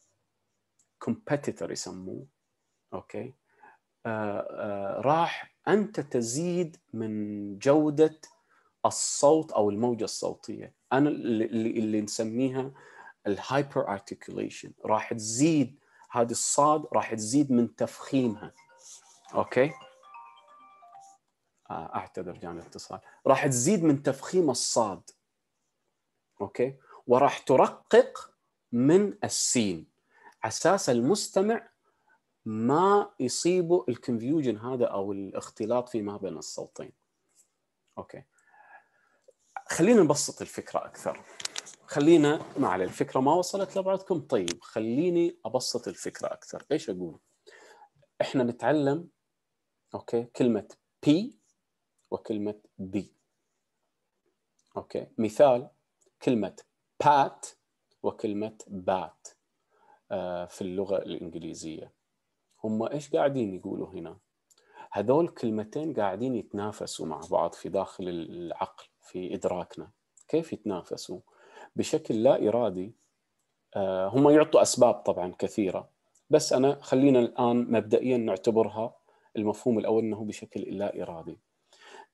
كومبيتيتور يسموه اوكي آآ آه، آآ آه، راح انت تزيد من جوده الصوت او الموجه الصوتيه انا اللي, اللي نسميها الهايبر ارتكوليشن راح تزيد هذه الصاد راح تزيد من تفخيمها اوكي آه، اعتذر جاني اتصال راح تزيد من تفخيم الصاد اوكي وراح ترقق من السين اساس المستمع ما يصيبه الكونفيوجن هذا او الاختلاط فيما بين الصوتين اوكي خلينا نبسط الفكره اكثر خلينا على الفكره ما وصلت لبعضكم طيب خليني ابسط الفكره اكثر ايش اقول احنا نتعلم اوكي كلمه بي وكلمه بي اوكي مثال كلمه بات وكلمه بات آه، في اللغه الانجليزيه هم ايش قاعدين يقولوا هنا هذول كلمتين قاعدين يتنافسوا مع بعض في داخل العقل في ادراكنا كيف يتنافسوا بشكل لا ارادي آه، هم يعطوا اسباب طبعا كثيره بس انا خلينا الان مبدئيا نعتبرها المفهوم الاول انه بشكل لا ارادي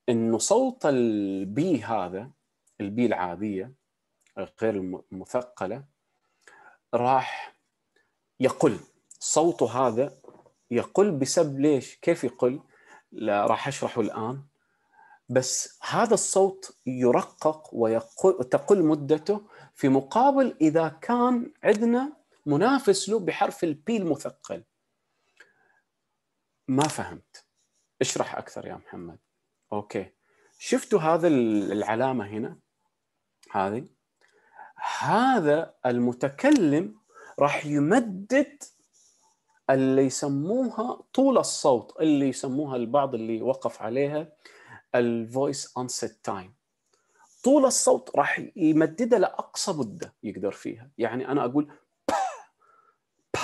انه صوت البي هذا البي العاديه غير المثقله راح يقل صوته هذا يقل بسبب ليش كيف يقل لا راح اشرحه الان بس هذا الصوت يرقق وتقل مدته في مقابل اذا كان عندنا منافس له بحرف البي المثقل ما فهمت اشرح اكثر يا محمد اوكي شفتوا هذا العلامه هنا هذه هذا المتكلم راح يمدد اللي يسموها طول الصوت اللي يسموها البعض اللي وقف عليها الفويس انست تايم طول الصوت راح يمددها لاقصى مده يقدر فيها يعني انا اقول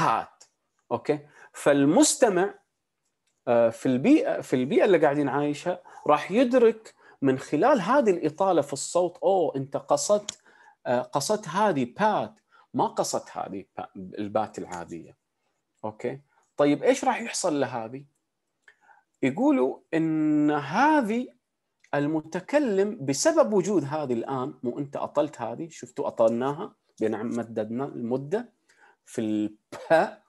بات اوكي فالمستمع آه، في البيئه في البيئه اللي قاعدين عايشها راح يدرك من خلال هذه الاطاله في الصوت اوه انت قصدت آه، قصدت هذه بات ما قصدت هذه البات العاديه اوكي طيب ايش راح يحصل لهذه يقولوا ان هذه المتكلم بسبب وجود هذه الان مو انت اطلت هذه شفتوا اطلناها بنعم مددنا المده في الباء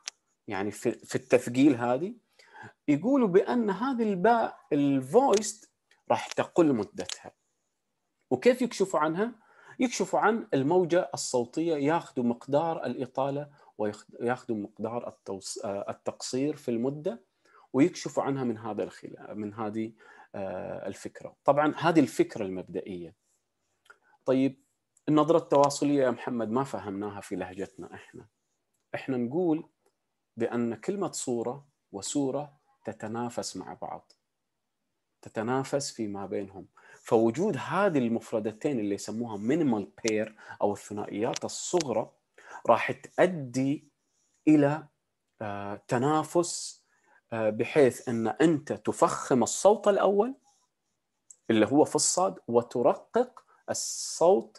يعني في, في التثقيل هذه يقولوا بان هذه الباء الفويست راح تقل مدتها وكيف يكشفوا عنها؟ يكشفوا عن الموجه الصوتيه ياخذوا مقدار الاطاله وياخذوا مقدار آه، التقصير في المده ويكشفوا عنها من هذا الخلال من هذه آه، الفكره طبعا هذه الفكره المبدئيه طيب النظره التواصليه يا محمد ما فهمناها في لهجتنا احنا احنا نقول بان كلمه صوره وسوره تتنافس مع بعض تتنافس فيما بينهم فوجود هذه المفردتين اللي يسموها مينيمال بير او الثنائيات الصغرى راح تؤدي الى آه، تنافس آه، بحيث ان انت تفخم الصوت الاول اللي هو في الصاد وترقق الصوت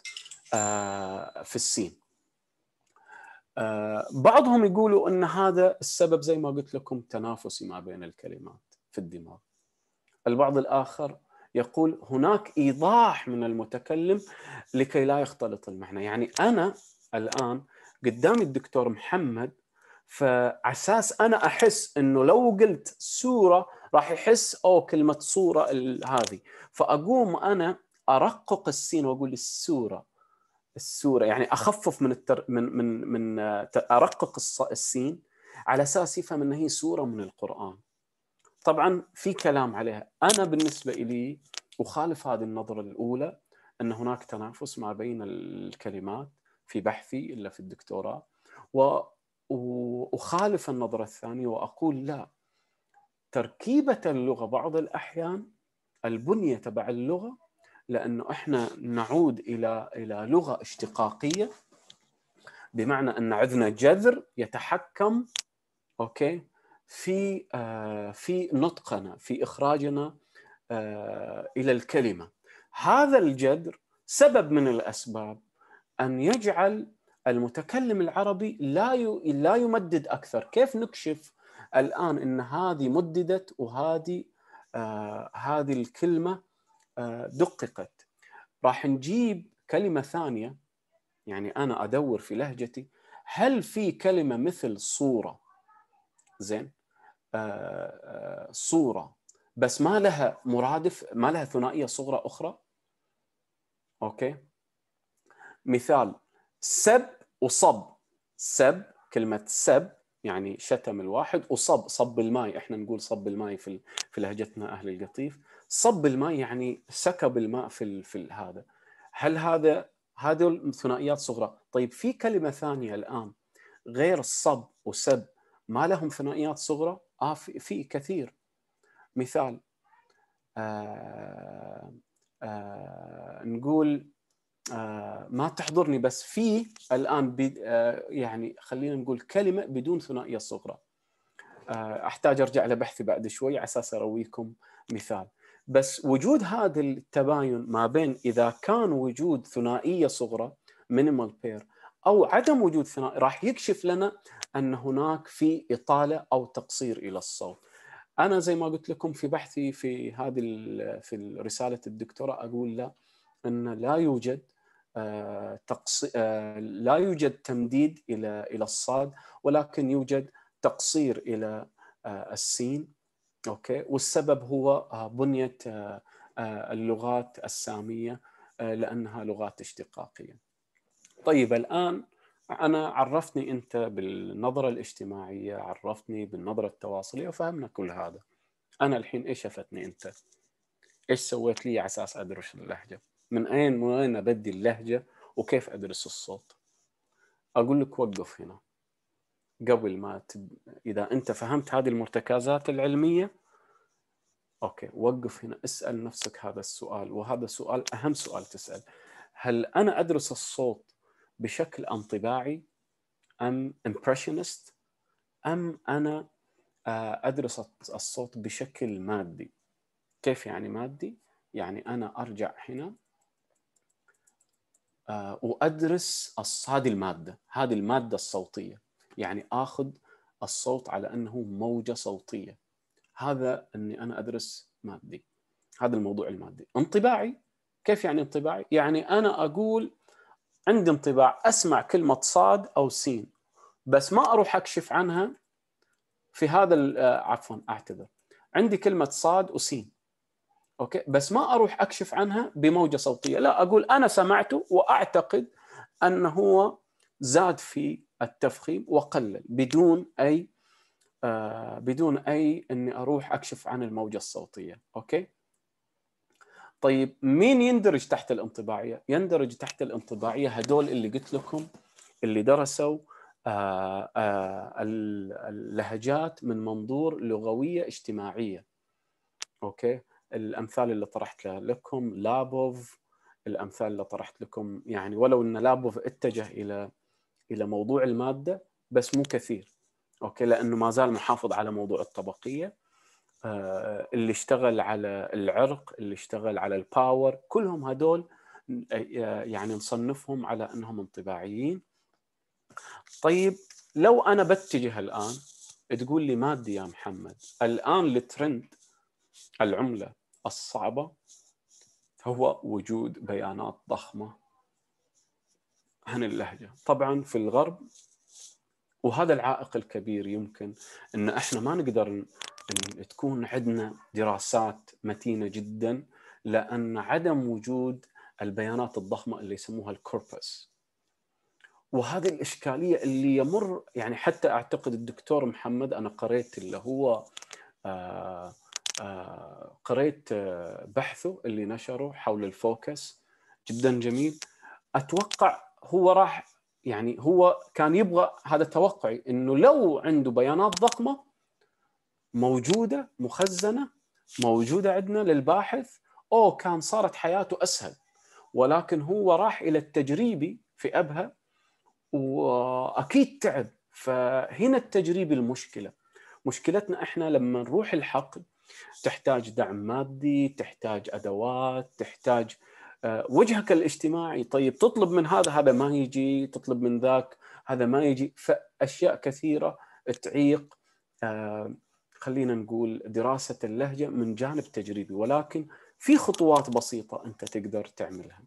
آه، في السين آه، بعضهم يقولوا ان هذا السبب زي ما قلت لكم تنافسي ما بين الكلمات في الدماغ البعض الاخر يقول هناك ايضاح من المتكلم لكي لا يختلط المعنى يعني انا الان قدامي الدكتور محمد فعساس انا احس انه لو قلت سوره راح يحس او كلمه صوره هذه فاقوم انا ارقق السين واقول السوره السوره يعني اخفف من التر من من من آه، ارقق السين على اساس يفهم ان هي سوره من القران. طبعا في كلام عليها، انا بالنسبه لي اخالف هذه النظره الاولى ان هناك تنافس ما بين الكلمات في بحثي الا في الدكتوراه و وأخالف النظرة الثانية وأقول لا تركيبة اللغة بعض الأحيان البنية تبع اللغة لأنه إحنا نعود إلى إلى لغة اشتقاقية بمعنى أن عندنا جذر يتحكم أوكي في آه في نطقنا في إخراجنا آه إلى الكلمة هذا الجذر سبب من الأسباب أن يجعل المتكلم العربي لا لا يمدد اكثر، كيف نكشف الان ان هذه مددت وهذه آه هذه الكلمه آه دققت. راح نجيب كلمه ثانيه يعني انا ادور في لهجتي هل في كلمه مثل صوره زين آه, آه، صوره بس ما لها مرادف ما لها ثنائيه صغرى اخرى اوكي مثال سب وصب سب كلمه سب يعني شتم الواحد وصب صب الماي احنا نقول صب الماي في في لهجتنا اهل القطيف صب الماء يعني سكب الماء في في هذا هل هذا هذول ثنائيات صغرى طيب في كلمه ثانيه الان غير الصب وسب ما لهم ثنائيات صغرى اه في, في كثير مثال آه آه نقول آه، ما تحضرني بس في الان آه، يعني خلينا نقول كلمه بدون ثنائيه صغرى آه، احتاج ارجع لبحثي بعد شوي على اساس ارويكم مثال بس وجود هذا التباين ما بين اذا كان وجود ثنائيه صغرى مينيمال بير او عدم وجود ثنائي راح يكشف لنا ان هناك في اطاله او تقصير الى الصوت. انا زي ما قلت لكم في بحثي في هذه في رساله الدكتوراه اقول لا ان لا يوجد آه، تقصي... آه، لا يوجد تمديد الى الى الصاد ولكن يوجد تقصير الى آه، السين اوكي والسبب هو بنيه اللغات الساميه لانها لغات اشتقاقيه. طيب الان انا عرفتني انت بالنظره الاجتماعيه، عرفتني بالنظره التواصليه وفهمنا كل هذا. انا الحين ايش شفتني انت؟ ايش سويت لي على اساس ادرس اللهجه؟ من أين وين أبدي اللهجة وكيف أدرس الصوت أقول لك وقف هنا قبل ما تب... إذا أنت فهمت هذه المرتكزات العلمية أوكي وقف هنا اسأل نفسك هذا السؤال وهذا سؤال أهم سؤال تسأل هل أنا أدرس الصوت بشكل انطباعي أم impressionist أم أنا آه، أدرس الصوت بشكل مادي كيف يعني مادي؟ يعني أنا أرجع هنا آه، وادرس هذه الماده هذه الماده الصوتيه يعني اخذ الصوت على انه موجه صوتيه هذا اني انا ادرس مادي هذا الموضوع المادي انطباعي كيف يعني انطباعي يعني انا اقول عندي انطباع اسمع كلمه صاد او سين بس ما اروح اكشف عنها في هذا آه، عفوا اعتذر عندي كلمه صاد وسين اوكي بس ما اروح اكشف عنها بموجه صوتيه لا اقول انا سمعته واعتقد ان هو زاد في التفخيم وقلل بدون اي آه بدون اي اني اروح اكشف عن الموجه الصوتيه اوكي طيب مين يندرج تحت الانطباعيه يندرج تحت الانطباعيه هدول اللي قلت لكم اللي درسوا آه آه اللهجات من منظور لغويه اجتماعيه اوكي الامثال اللي طرحت لكم لابوف الامثال اللي طرحت لكم يعني ولو ان لابوف اتجه الى الى موضوع الماده بس مو كثير اوكي لانه ما زال محافظ على موضوع الطبقيه آه، اللي اشتغل على العرق اللي اشتغل على الباور كلهم هذول آه، يعني نصنفهم على انهم انطباعيين طيب لو انا بتجه الان تقول لي مادي يا محمد الان الترند العمله الصعبة هو وجود بيانات ضخمة عن اللهجة طبعا في الغرب وهذا العائق الكبير يمكن ان احنا ما نقدر ان تكون عندنا دراسات متينه جدا لان عدم وجود البيانات الضخمه اللي يسموها الكوربس وهذه الاشكاليه اللي يمر يعني حتى اعتقد الدكتور محمد انا قريت اللي هو آه آه، قريت آه، بحثه اللي نشره حول الفوكس جدا جميل اتوقع هو راح يعني هو كان يبغى هذا توقعي انه لو عنده بيانات ضخمه موجوده مخزنه موجوده عندنا للباحث او كان صارت حياته اسهل ولكن هو راح الى التجريبي في ابها واكيد تعب فهنا التجريبي المشكله مشكلتنا احنا لما نروح الحقل تحتاج دعم مادي تحتاج ادوات تحتاج آه، وجهك الاجتماعي طيب تطلب من هذا هذا ما يجي تطلب من ذاك هذا ما يجي فاشياء كثيره تعيق آه، خلينا نقول دراسه اللهجه من جانب تجريبي ولكن في خطوات بسيطه انت تقدر تعملها.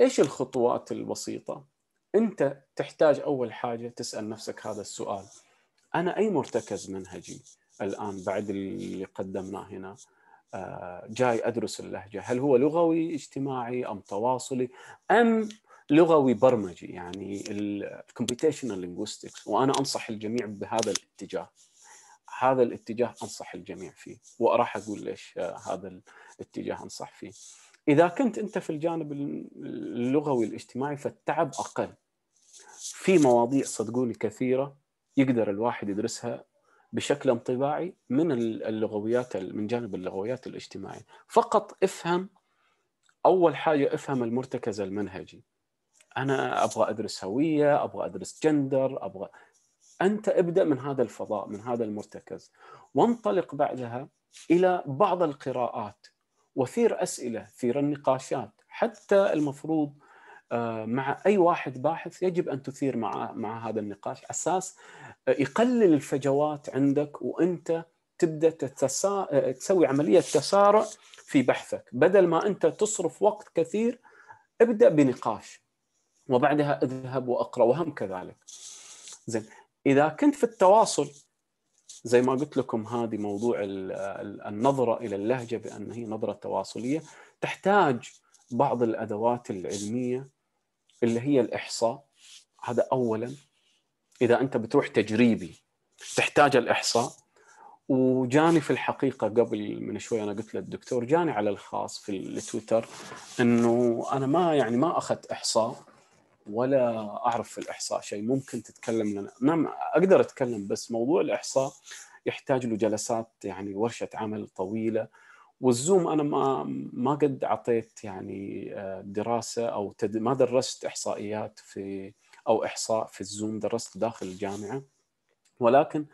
ايش الخطوات البسيطه؟ انت تحتاج اول حاجه تسال نفسك هذا السؤال انا اي مرتكز منهجي؟ الان بعد اللي قدمناه هنا آه، جاي ادرس اللهجه هل هو لغوي اجتماعي ام تواصلي ام لغوي برمجي يعني الكمبيوتيشنال لينغويستكس وانا انصح الجميع بهذا الاتجاه هذا الاتجاه انصح الجميع فيه وراح اقول ليش آه، هذا الاتجاه انصح فيه اذا كنت انت في الجانب اللغوي الاجتماعي فالتعب اقل في مواضيع صدقوني كثيره يقدر الواحد يدرسها بشكل انطباعي من اللغويات من جانب اللغويات الاجتماعيه فقط افهم اول حاجه افهم المرتكز المنهجي انا ابغى ادرس هويه ابغى ادرس جندر ابغى انت ابدا من هذا الفضاء من هذا المرتكز وانطلق بعدها الى بعض القراءات وثير اسئله ثير النقاشات حتى المفروض آه، مع اي واحد باحث يجب ان تثير مع مع هذا النقاش اساس آه، يقلل الفجوات عندك وانت تبدا تتسا... آه، تسوي عمليه تسارع في بحثك بدل ما انت تصرف وقت كثير ابدا بنقاش وبعدها اذهب واقرا وهم كذلك زين اذا كنت في التواصل زي ما قلت لكم هذه موضوع النظره الى اللهجه بان هي نظره تواصليه تحتاج بعض الادوات العلميه اللي هي الاحصاء هذا اولا اذا انت بتروح تجريبي تحتاج الاحصاء وجاني في الحقيقه قبل من شوي انا قلت للدكتور جاني على الخاص في التويتر انه انا ما يعني ما اخذت احصاء ولا اعرف في الاحصاء شيء ممكن تتكلم لنا نعم اقدر اتكلم بس موضوع الاحصاء يحتاج له جلسات يعني ورشه عمل طويله والزوم انا ما ما قد اعطيت يعني آه، دراسه او تد... ما درست احصائيات في او احصاء في الزوم درست داخل الجامعه ولكن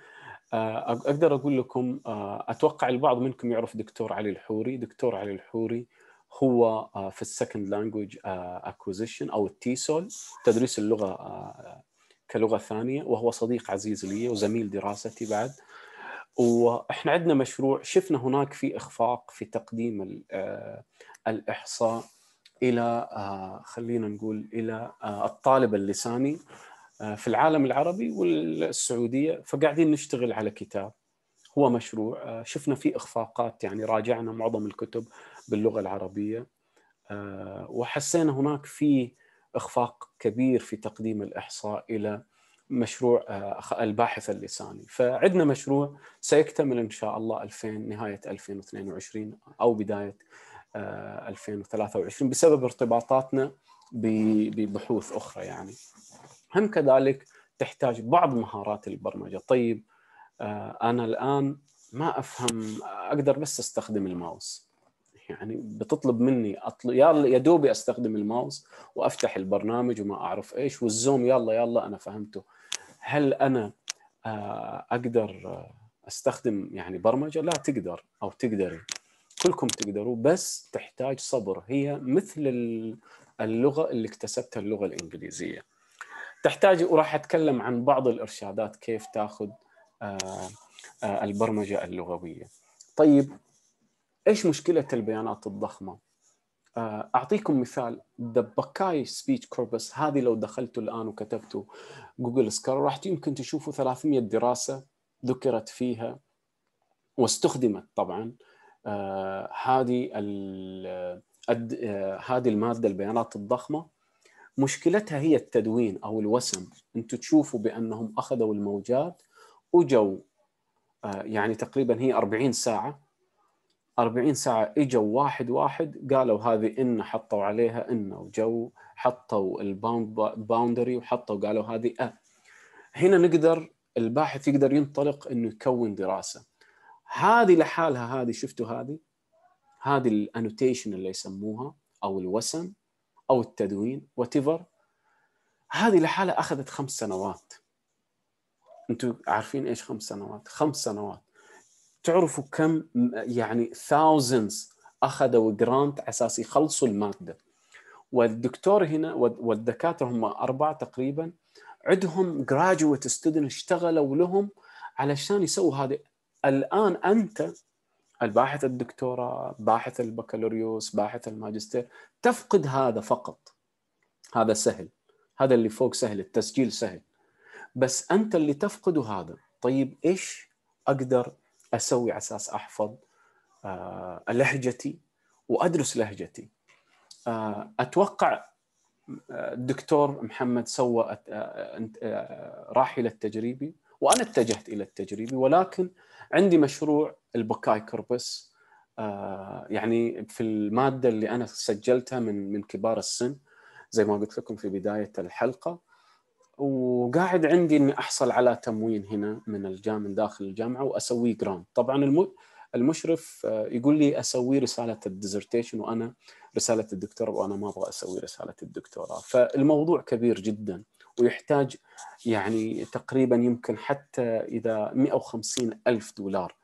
آه، اقدر اقول لكم آه، اتوقع البعض منكم يعرف دكتور علي الحوري دكتور علي الحوري هو في السكند لانجوج اكوزيشن او التيسول تدريس اللغه كلغه ثانيه وهو صديق عزيز لي وزميل دراستي بعد واحنا عندنا مشروع شفنا هناك في اخفاق في تقديم آه، الاحصاء الى آه، خلينا نقول الى آه، الطالب اللساني في العالم العربي والسعوديه فقاعدين نشتغل على كتاب هو مشروع شفنا فيه اخفاقات يعني راجعنا معظم الكتب باللغه العربيه وحسينا هناك في اخفاق كبير في تقديم الاحصاء الى مشروع آه، الباحث اللساني فعندنا مشروع سيكتمل ان شاء الله 2000 نهايه 2022 او بدايه 2023 آه، بسبب ارتباطاتنا ببحوث اخرى يعني هم كذلك تحتاج بعض مهارات البرمجه طيب آه، انا الان ما افهم اقدر بس استخدم الماوس يعني بتطلب مني أطل... يلا يا دوبي استخدم الماوس وافتح البرنامج وما اعرف ايش والزوم يلا يلا انا فهمته هل انا آه، اقدر استخدم يعني برمجه لا تقدر او تقدري كلكم تقدروا بس تحتاج صبر هي مثل اللغه اللي اكتسبتها اللغه الانجليزيه تحتاج وراح اتكلم عن بعض الارشادات كيف تاخذ آه، آه، البرمجه اللغويه طيب ايش مشكله البيانات الضخمه؟ آه، اعطيكم مثال ذا باكاي سبيتش كوربس هذه لو دخلتوا الان وكتبتوا جوجل سكولر راح يمكن تشوفوا 300 دراسه ذكرت فيها واستخدمت طبعا آه، هذه آه، هذه الماده البيانات الضخمه مشكلتها هي التدوين او الوسم انتم تشوفوا بانهم اخذوا الموجات وجوا يعني تقريبا هي 40 ساعه 40 ساعه اجوا واحد واحد قالوا هذه ان حطوا عليها ان وجو حطوا الباوندري وحطوا قالوا هذه أ هنا نقدر الباحث يقدر ينطلق انه يكون دراسه هذه لحالها هذه شفتوا هذه هذه الانوتيشن اللي يسموها او الوسم او التدوين وتيفر هذه لحالها اخذت خمس سنوات انتم عارفين ايش خمس سنوات خمس سنوات تعرفوا كم يعني thousands اخذوا جرانت على اساس يخلصوا الماده والدكتور هنا والدكاتره هم اربعه تقريبا عندهم جراجويت ستودنت اشتغلوا لهم علشان يسووا هذه الان انت الباحث الدكتوراه باحث البكالوريوس باحث الماجستير تفقد هذا فقط هذا سهل هذا اللي فوق سهل التسجيل سهل بس انت اللي تفقده هذا طيب ايش اقدر اسوي على اساس احفظ آه، لهجتي وادرس لهجتي آه، اتوقع آه، الدكتور محمد سوى راح الى التجريبي وانا اتجهت الى التجريبي ولكن عندي مشروع البكاي كربس يعني في الماده اللي انا سجلتها من من كبار السن زي ما قلت لكم في بدايه الحلقه وقاعد عندي اني احصل على تموين هنا من الجامعه من داخل الجامعه واسويه جراند طبعا المشرف آه، يقول لي اسوي رساله الديزرتيشن وانا رساله الدكتوراه وانا ما ابغى اسوي رساله الدكتوراه فالموضوع كبير جدا ويحتاج يعني تقريبا يمكن حتى اذا 150 الف دولار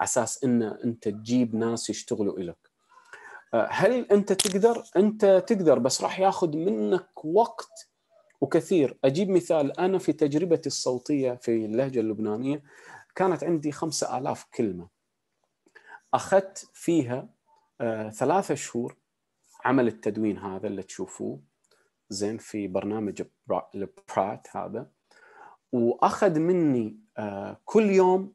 اساس ان انت تجيب ناس يشتغلوا لك آه، هل انت تقدر انت تقدر بس راح ياخذ منك وقت وكثير أجيب مثال أنا في تجربتي الصوتية في اللهجة اللبنانية كانت عندي خمسة آلاف كلمة أخذت فيها آه ثلاثة شهور عمل التدوين هذا اللي تشوفوه زين في برنامج البرات هذا واخذ مني آه كل يوم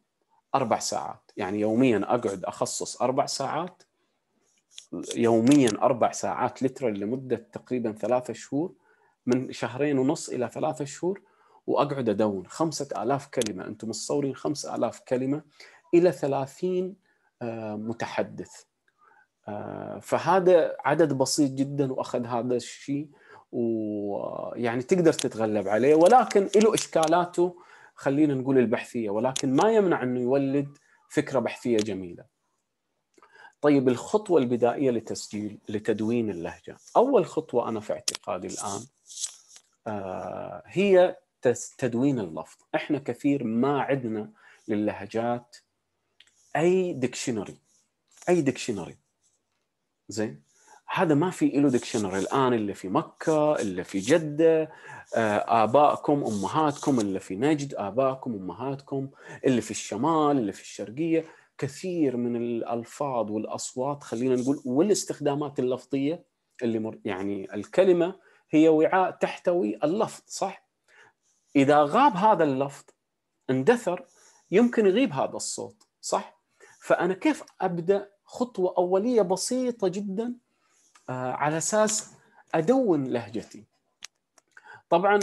اربع ساعات يعني يوميا اقعد اخصص اربع ساعات يوميا اربع ساعات لترا لمده تقريبا ثلاثة شهور من شهرين ونص إلى ثلاثة شهور وأقعد أدون خمسة آلاف كلمة أنتم متصورين خمسة آلاف كلمة إلى ثلاثين آه، متحدث آه، فهذا عدد بسيط جدا وأخذ هذا الشيء ويعني آه، تقدر تتغلب عليه ولكن له إشكالاته خلينا نقول البحثية ولكن ما يمنع أنه يولد فكرة بحثية جميلة طيب الخطوة البدائية لتسجيل لتدوين اللهجة أول خطوة أنا في اعتقادي الآن آه، هي تدوين اللفظ احنا كثير ما عندنا للهجات اي ديكشنري اي ديكشنري زين هذا ما في له ديكشنري الان اللي في مكه اللي في جده آه، ابائكم امهاتكم اللي في نجد ابائكم امهاتكم اللي في الشمال اللي في الشرقيه كثير من الالفاظ والاصوات خلينا نقول والاستخدامات اللفظيه اللي مر يعني الكلمه هي وعاء تحتوي اللفظ صح؟ إذا غاب هذا اللفظ اندثر يمكن يغيب هذا الصوت صح؟ فأنا كيف أبدأ خطوة أولية بسيطة جدا آه، على أساس أدون لهجتي طبعا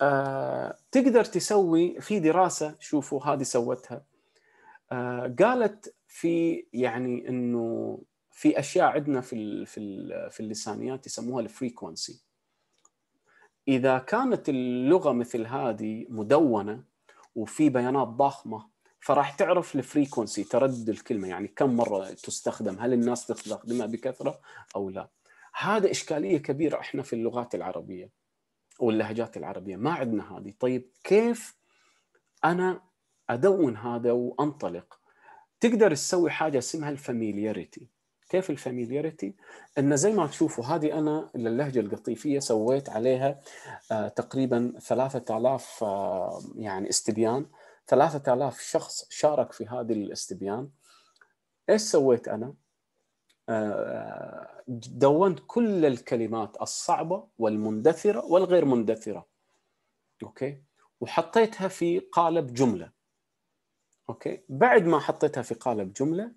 آه، تقدر تسوي في دراسة شوفوا هذه سوتها آه، قالت في يعني انه في اشياء عندنا في في في اللسانيات يسموها الفريكونسي اذا كانت اللغه مثل هذه مدونه وفي بيانات ضخمه فراح تعرف الفريكونسي تردد الكلمه يعني كم مره تستخدم هل الناس تستخدمها بكثره او لا هذا اشكاليه كبيره احنا في اللغات العربيه واللهجات العربيه ما عندنا هذه طيب كيف انا ادون هذا وانطلق تقدر تسوي حاجه اسمها الفاميلياريتي كيف الفاميلياريتي ان زي ما تشوفوا هذه انا للهجه القطيفيه سويت عليها آه، تقريبا 3000 آه، يعني استبيان 3000 شخص شارك في هذا الاستبيان ايش سويت انا آه، دونت كل الكلمات الصعبه والمندثره والغير مندثره اوكي وحطيتها في قالب جمله اوكي بعد ما حطيتها في قالب جمله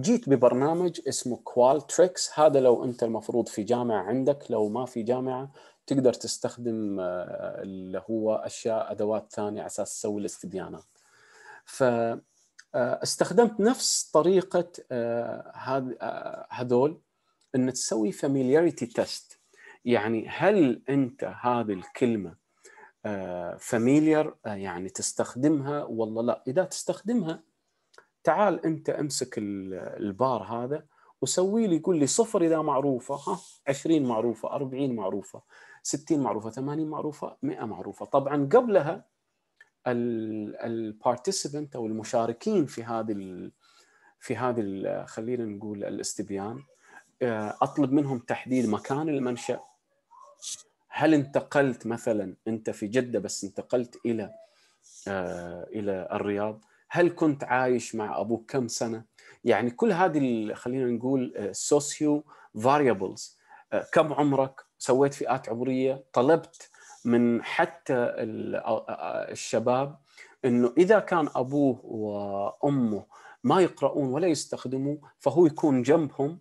جيت ببرنامج اسمه كوالتريكس هذا لو انت المفروض في جامعه عندك لو ما في جامعه تقدر تستخدم آه، اللي هو اشياء ادوات ثانيه على اساس تسوي الاستبيانات. ف آه، استخدمت نفس طريقه آه، هذول ان تسوي فاميلياريتي تيست يعني هل انت هذه الكلمه فاميليار يعني تستخدمها والله لا اذا تستخدمها تعال انت امسك البار هذا وسوي لي يقول لي صفر اذا معروفه ها 20 معروفه 40 معروفه 60 معروفه 80 معروفه 100 معروفه طبعا قبلها البارتيسيبنت او المشاركين في هذه في هذه خلينا نقول الاستبيان آه، اطلب منهم تحديد مكان المنشا هل انتقلت مثلا انت في جده بس انتقلت الى آه، الى الرياض هل كنت عايش مع ابوك كم سنه يعني كل هذه خلينا نقول السوسيو آه، فاريبلز آه، كم عمرك سويت فئات عمريه طلبت من حتى آه، الشباب انه اذا كان ابوه وامه ما يقرؤون ولا يستخدموا فهو يكون جنبهم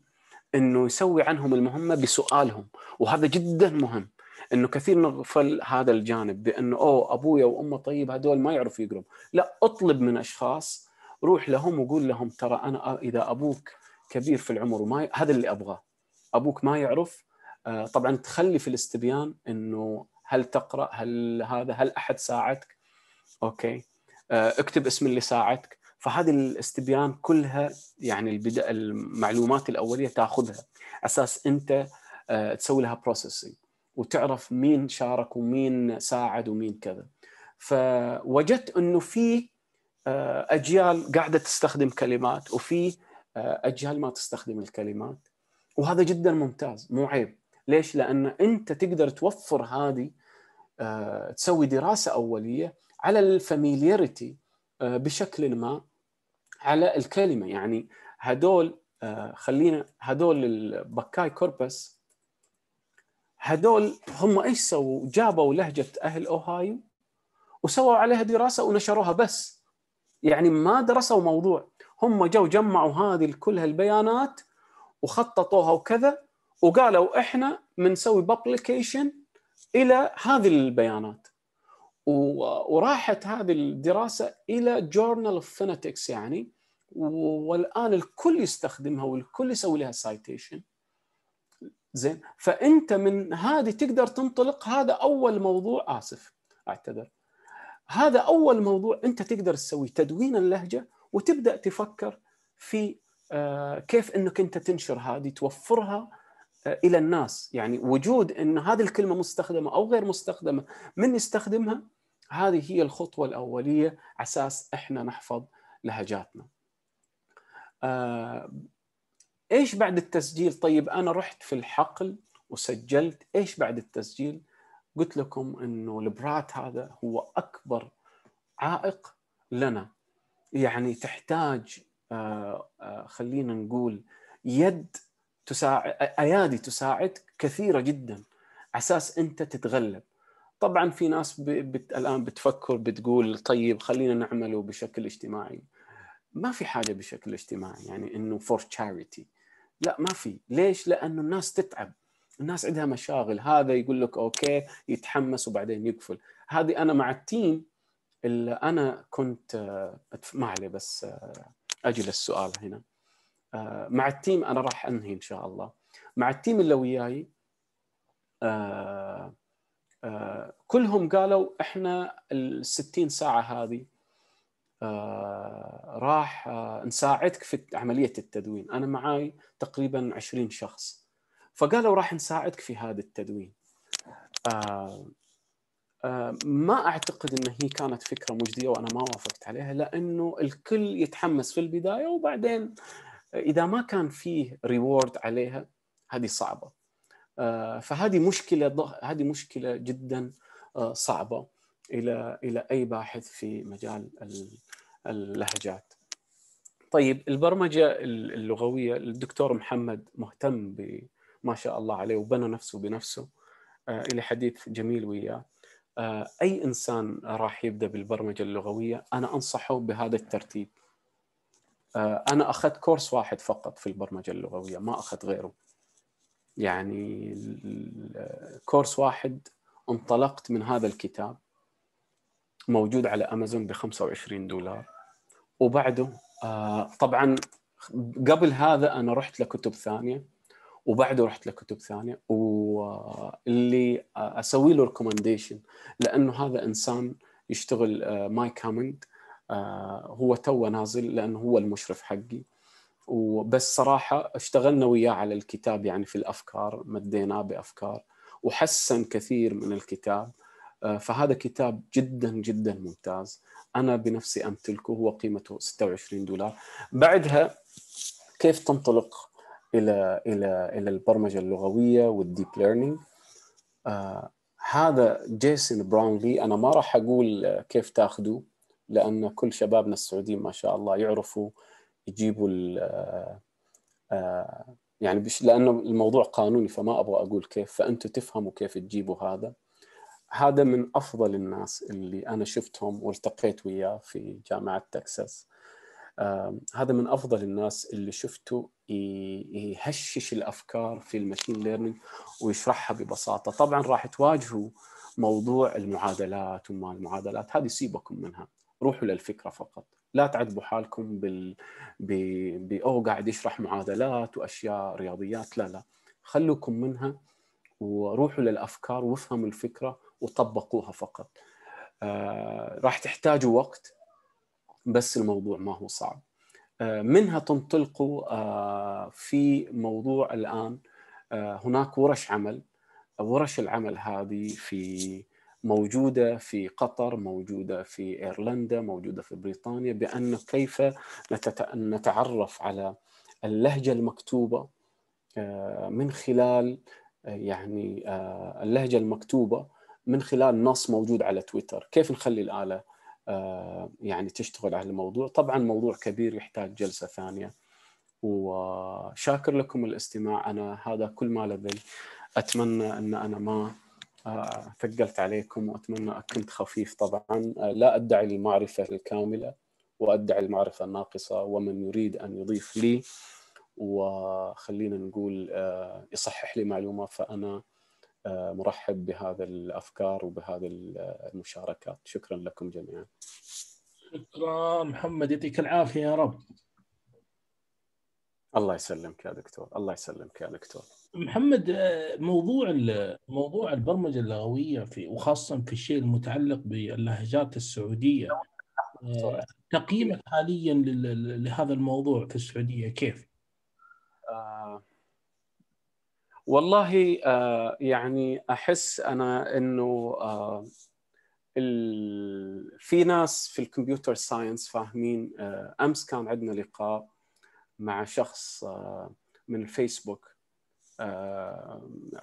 انه يسوي عنهم المهمه بسؤالهم وهذا جدا مهم انه كثير نغفل هذا الجانب بانه اوه ابويا وامه طيب هذول ما يعرفوا يقروا لا اطلب من اشخاص روح لهم وقول لهم ترى انا اذا ابوك كبير في العمر وما ي... هذا اللي ابغاه ابوك ما يعرف آه، طبعا تخلي في الاستبيان انه هل تقرا هل هذا هل احد ساعدك اوكي آه، اكتب اسم اللي ساعدك فهذه الاستبيان كلها يعني البدا المعلومات الاوليه تاخذها اساس انت آه، تسوي لها بروسيسنج وتعرف مين شارك ومين ساعد ومين كذا فوجدت انه في آه، اجيال قاعده تستخدم كلمات وفي آه، اجيال ما تستخدم الكلمات وهذا جدا ممتاز مو عيب ليش لان انت تقدر توفر هذه آه، تسوي دراسه اوليه على الفاميليارتي بشكل ما على الكلمه يعني هدول خلينا هدول البكاي كوربس هذول هم ايش سووا؟ جابوا لهجه اهل اوهايو وسووا عليها دراسه ونشروها بس يعني ما درسوا موضوع هم جو جمعوا هذه كل هالبيانات وخططوها وكذا وقالوا احنا بنسوي بابليكيشن الى هذه البيانات وراحت هذه الدراسه الى جورنال اوف Phonetics يعني والان الكل يستخدمها والكل يسوي لها سايتيشن زين فانت من هذه تقدر تنطلق هذا اول موضوع اسف اعتذر هذا اول موضوع انت تقدر تسوي تدوين اللهجه وتبدا تفكر في آه، كيف انك انت تنشر هذه توفرها آه، الى الناس يعني وجود ان هذه الكلمه مستخدمه او غير مستخدمه من يستخدمها هذه هي الخطوه الاوليه اساس احنا نحفظ لهجاتنا آه، ايش بعد التسجيل طيب انا رحت في الحقل وسجلت ايش بعد التسجيل قلت لكم انه البرات هذا هو اكبر عائق لنا يعني تحتاج آه، آه، خلينا نقول يد تساعد ايادي تساعدك كثيره جدا اساس انت تتغلب طبعا في ناس بت... الان بتفكر بتقول طيب خلينا نعمله بشكل اجتماعي ما في حاجه بشكل اجتماعي يعني انه فور تشاريتي لا ما في ليش لانه الناس تتعب الناس عندها مشاغل هذا يقول لك اوكي يتحمس وبعدين يقفل هذه انا مع التيم اللي انا كنت آه، ما عليه بس آه، اجي للسؤال هنا آه، مع التيم انا راح انهي ان شاء الله مع التيم اللي وياي كلهم قالوا احنا ال 60 ساعه هذه آه، راح آه، نساعدك في عمليه التدوين انا معاي تقريبا 20 شخص فقالوا راح نساعدك في هذا التدوين آه، ما اعتقد ان هي كانت فكره مجديه وانا ما وافقت عليها لانه الكل يتحمس في البدايه وبعدين اذا ما كان فيه ريورد عليها هذه صعبه فهذه مشكله هذه مشكله جدا صعبه الى الى اي باحث في مجال اللهجات. طيب البرمجه اللغويه الدكتور محمد مهتم بما شاء الله عليه وبنى نفسه بنفسه آه، الى حديث جميل وياه. آه، اي انسان راح يبدا بالبرمجه اللغويه انا انصحه بهذا الترتيب. آه، انا اخذت كورس واحد فقط في البرمجه اللغويه ما اخذت غيره. يعني كورس واحد انطلقت من هذا الكتاب موجود على امازون ب 25 دولار وبعده آه طبعا قبل هذا انا رحت لكتب ثانيه وبعده رحت لكتب ثانيه واللي آه اسوي له ريكومنديشن لانه هذا انسان يشتغل آه كامند آه، هو تو نازل لانه هو المشرف حقي وبس صراحه اشتغلنا وياه على الكتاب يعني في الافكار مديناه بافكار وحسن كثير من الكتاب آه، فهذا كتاب جدا جدا ممتاز انا بنفسي امتلكه هو قيمته 26 دولار بعدها كيف تنطلق الى الى الى البرمجه اللغويه والديب ليرنينج آه هذا جيسون براونلي انا ما راح اقول كيف تاخذوا لان كل شبابنا السعوديين ما شاء الله يعرفوا يجيبوا ال آه، آه، يعني لانه الموضوع قانوني فما ابغى اقول كيف فانتم تفهموا كيف تجيبوا هذا هذا من افضل الناس اللي انا شفتهم والتقيت وياه في جامعه تكساس هذا من افضل الناس اللي شفته يهشش الافكار في المشين ليرنينج ويشرحها ببساطه طبعا راح تواجهوا موضوع المعادلات وما المعادلات هذه سيبكم منها روحوا للفكره فقط لا تعذبوا حالكم بال ب... ب... او قاعد يشرح معادلات واشياء رياضيات لا لا خلوكم منها وروحوا للافكار وافهموا الفكره وطبقوها فقط آه، راح تحتاجوا وقت بس الموضوع ما هو صعب آه، منها تنطلقوا آه، في موضوع الآن هناك ورش عمل ورش العمل هذه في موجودة في قطر موجودة في إيرلندا موجودة في بريطانيا بأن كيف نتعرف على اللهجة المكتوبة من خلال يعني اللهجة المكتوبة من خلال نص موجود على تويتر كيف نخلي الآلة آه، يعني تشتغل على الموضوع طبعا موضوع كبير يحتاج جلسة ثانية وشاكر لكم الاستماع أنا هذا كل ما لدي أتمنى أن أنا ما آه، ثقلت عليكم وأتمنى كنت خفيف طبعا آه، لا أدعي المعرفة الكاملة وأدعي المعرفة الناقصة ومن يريد أن يضيف لي وخلينا نقول يصحح لي معلومة فأنا مرحب بهذا الافكار وبهذه المشاركات شكرا لكم جميعا شكرا محمد يعطيك العافيه يا رب الله يسلمك يا دكتور الله يسلمك يا دكتور محمد آه، موضوع موضوع البرمجه اللغويه في وخاصه في الشيء المتعلق باللهجات السعوديه آه، تقييمك حاليا لهذا الموضوع في السعوديه كيف؟ آه والله آه، يعني احس انا انه آه، في ناس في الكمبيوتر ساينس فاهمين آه، امس كان عندنا لقاء مع شخص من الفيسبوك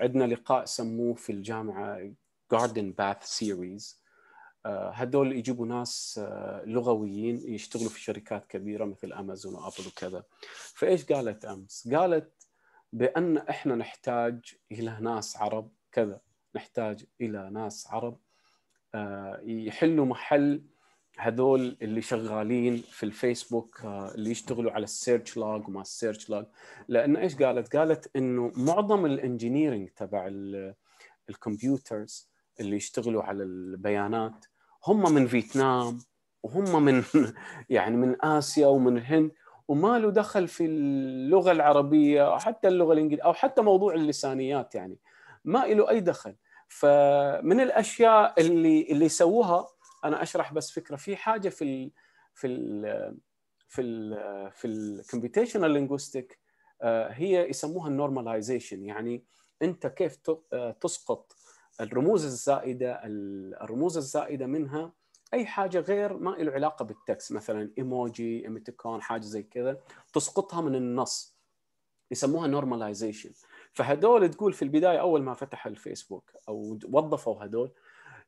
عندنا لقاء سموه في الجامعه جاردن باث سيريز هدول يجيبوا ناس لغويين يشتغلوا في شركات كبيره مثل امازون وابل وكذا فايش قالت امس؟ قالت بان احنا نحتاج الى ناس عرب كذا نحتاج الى ناس عرب آه، يحلوا محل هذول اللي شغالين في الفيسبوك آه، اللي يشتغلوا على السيرش لوج وما السيرش لوج لان ايش قالت؟ قالت انه معظم الانجينيرنج تبع الكمبيوترز اللي يشتغلوا على البيانات هم من فيتنام وهم من [laughs] يعني من اسيا ومن الهند وما له دخل في اللغه العربيه او حتى اللغه الانجليزيه او حتى موضوع اللسانيات يعني ما له اي دخل فمن الاشياء اللي اللي سووها انا اشرح بس فكره في حاجه في ال في ال في ال في الكمبيوتيشنال لينجوستيك آه، هي يسموها النورماليزيشن يعني انت كيف آه، تسقط الرموز الزائده الرموز الزائده منها اي حاجه غير ما له علاقه بالتكست مثلا ايموجي ايميتيكون حاجه زي كذا تسقطها من النص يسموها نورماليزيشن فهدول تقول في البدايه اول ما فتح الفيسبوك او وظفوا هدول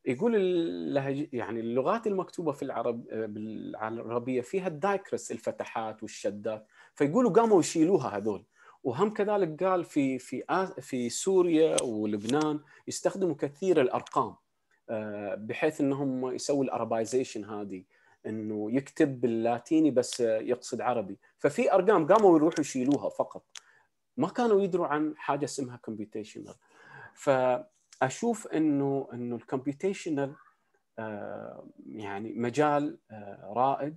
يقول اللهج... يعني اللغات المكتوبه في العرب بالعربيه فيها الدايكرس الفتحات والشدات فيقولوا قاموا يشيلوها هذول وهم كذلك قال في في في سوريا ولبنان يستخدموا كثير الارقام آه، بحيث انهم يسوي الاربايزيشن هذه انه يكتب باللاتيني بس يقصد عربي ففي ارقام قاموا يروحوا يشيلوها فقط ما كانوا يدروا عن حاجه اسمها كمبيوتيشنال فاشوف انه انه الكمبيوتيشنال آه، يعني مجال آه، رائد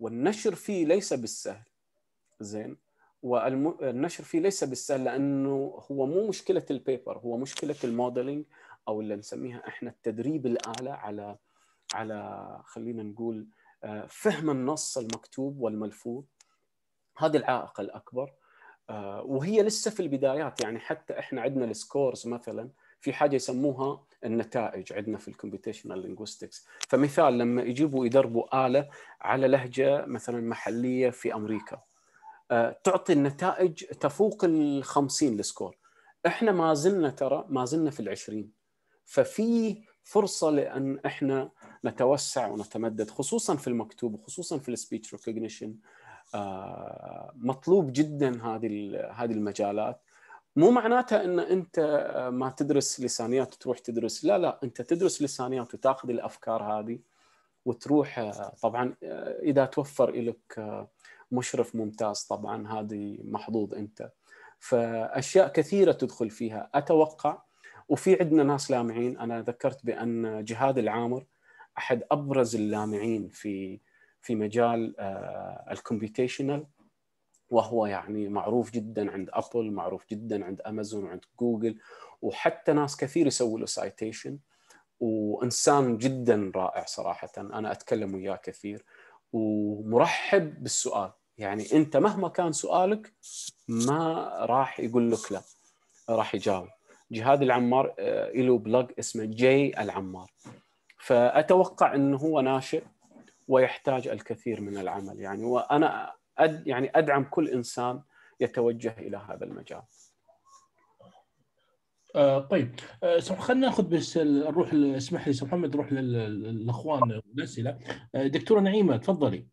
والنشر فيه ليس بالسهل زين والنشر فيه ليس بالسهل لانه هو مو مشكله البيبر هو مشكله الموديلنج او اللي نسميها احنا التدريب الاعلى على على خلينا نقول آه، فهم النص المكتوب والملفوظ هذا العائق الاكبر آه، وهي لسه في البدايات يعني حتى احنا عندنا السكورز مثلا في حاجه يسموها النتائج عندنا في الكمبيوتيشنال لينغويستكس فمثال لما يجيبوا يدربوا اله على لهجه مثلا محليه في امريكا آه، تعطي النتائج تفوق ال 50 السكور احنا ما زلنا ترى ما زلنا في ال 20 ففي فرصه لان احنا نتوسع ونتمدد خصوصا في المكتوب وخصوصا في السبيتش ريكوجنيشن آه، مطلوب جدا هذه هذه المجالات مو معناتها ان انت آه، ما تدرس لسانيات وتروح تدرس لا لا انت تدرس لسانيات وتاخذ الافكار هذه وتروح آه، طبعا اذا توفر لك مشرف ممتاز طبعا هذه محظوظ انت فاشياء كثيره تدخل فيها اتوقع وفي عندنا ناس لامعين انا ذكرت بان جهاد العامر احد ابرز اللامعين في في مجال آه، الكمبيوتيشنال وهو يعني معروف جدا عند ابل معروف جدا عند امازون وعند جوجل وحتى ناس كثير يسووا له سايتيشن وانسان جدا رائع صراحه انا اتكلم وياه كثير ومرحب بالسؤال يعني انت مهما كان سؤالك ما راح يقول لك لا راح يجاوب جهاد العمار آه، له بلوج اسمه جي العمار فاتوقع انه هو ناشئ ويحتاج الكثير من العمل يعني وانا أد يعني ادعم كل انسان يتوجه الى هذا المجال. آه طيب آه خلينا ناخذ بس نروح اسمح لي استاذ محمد نروح للاخوان الاسئله آه دكتوره نعيمه تفضلي.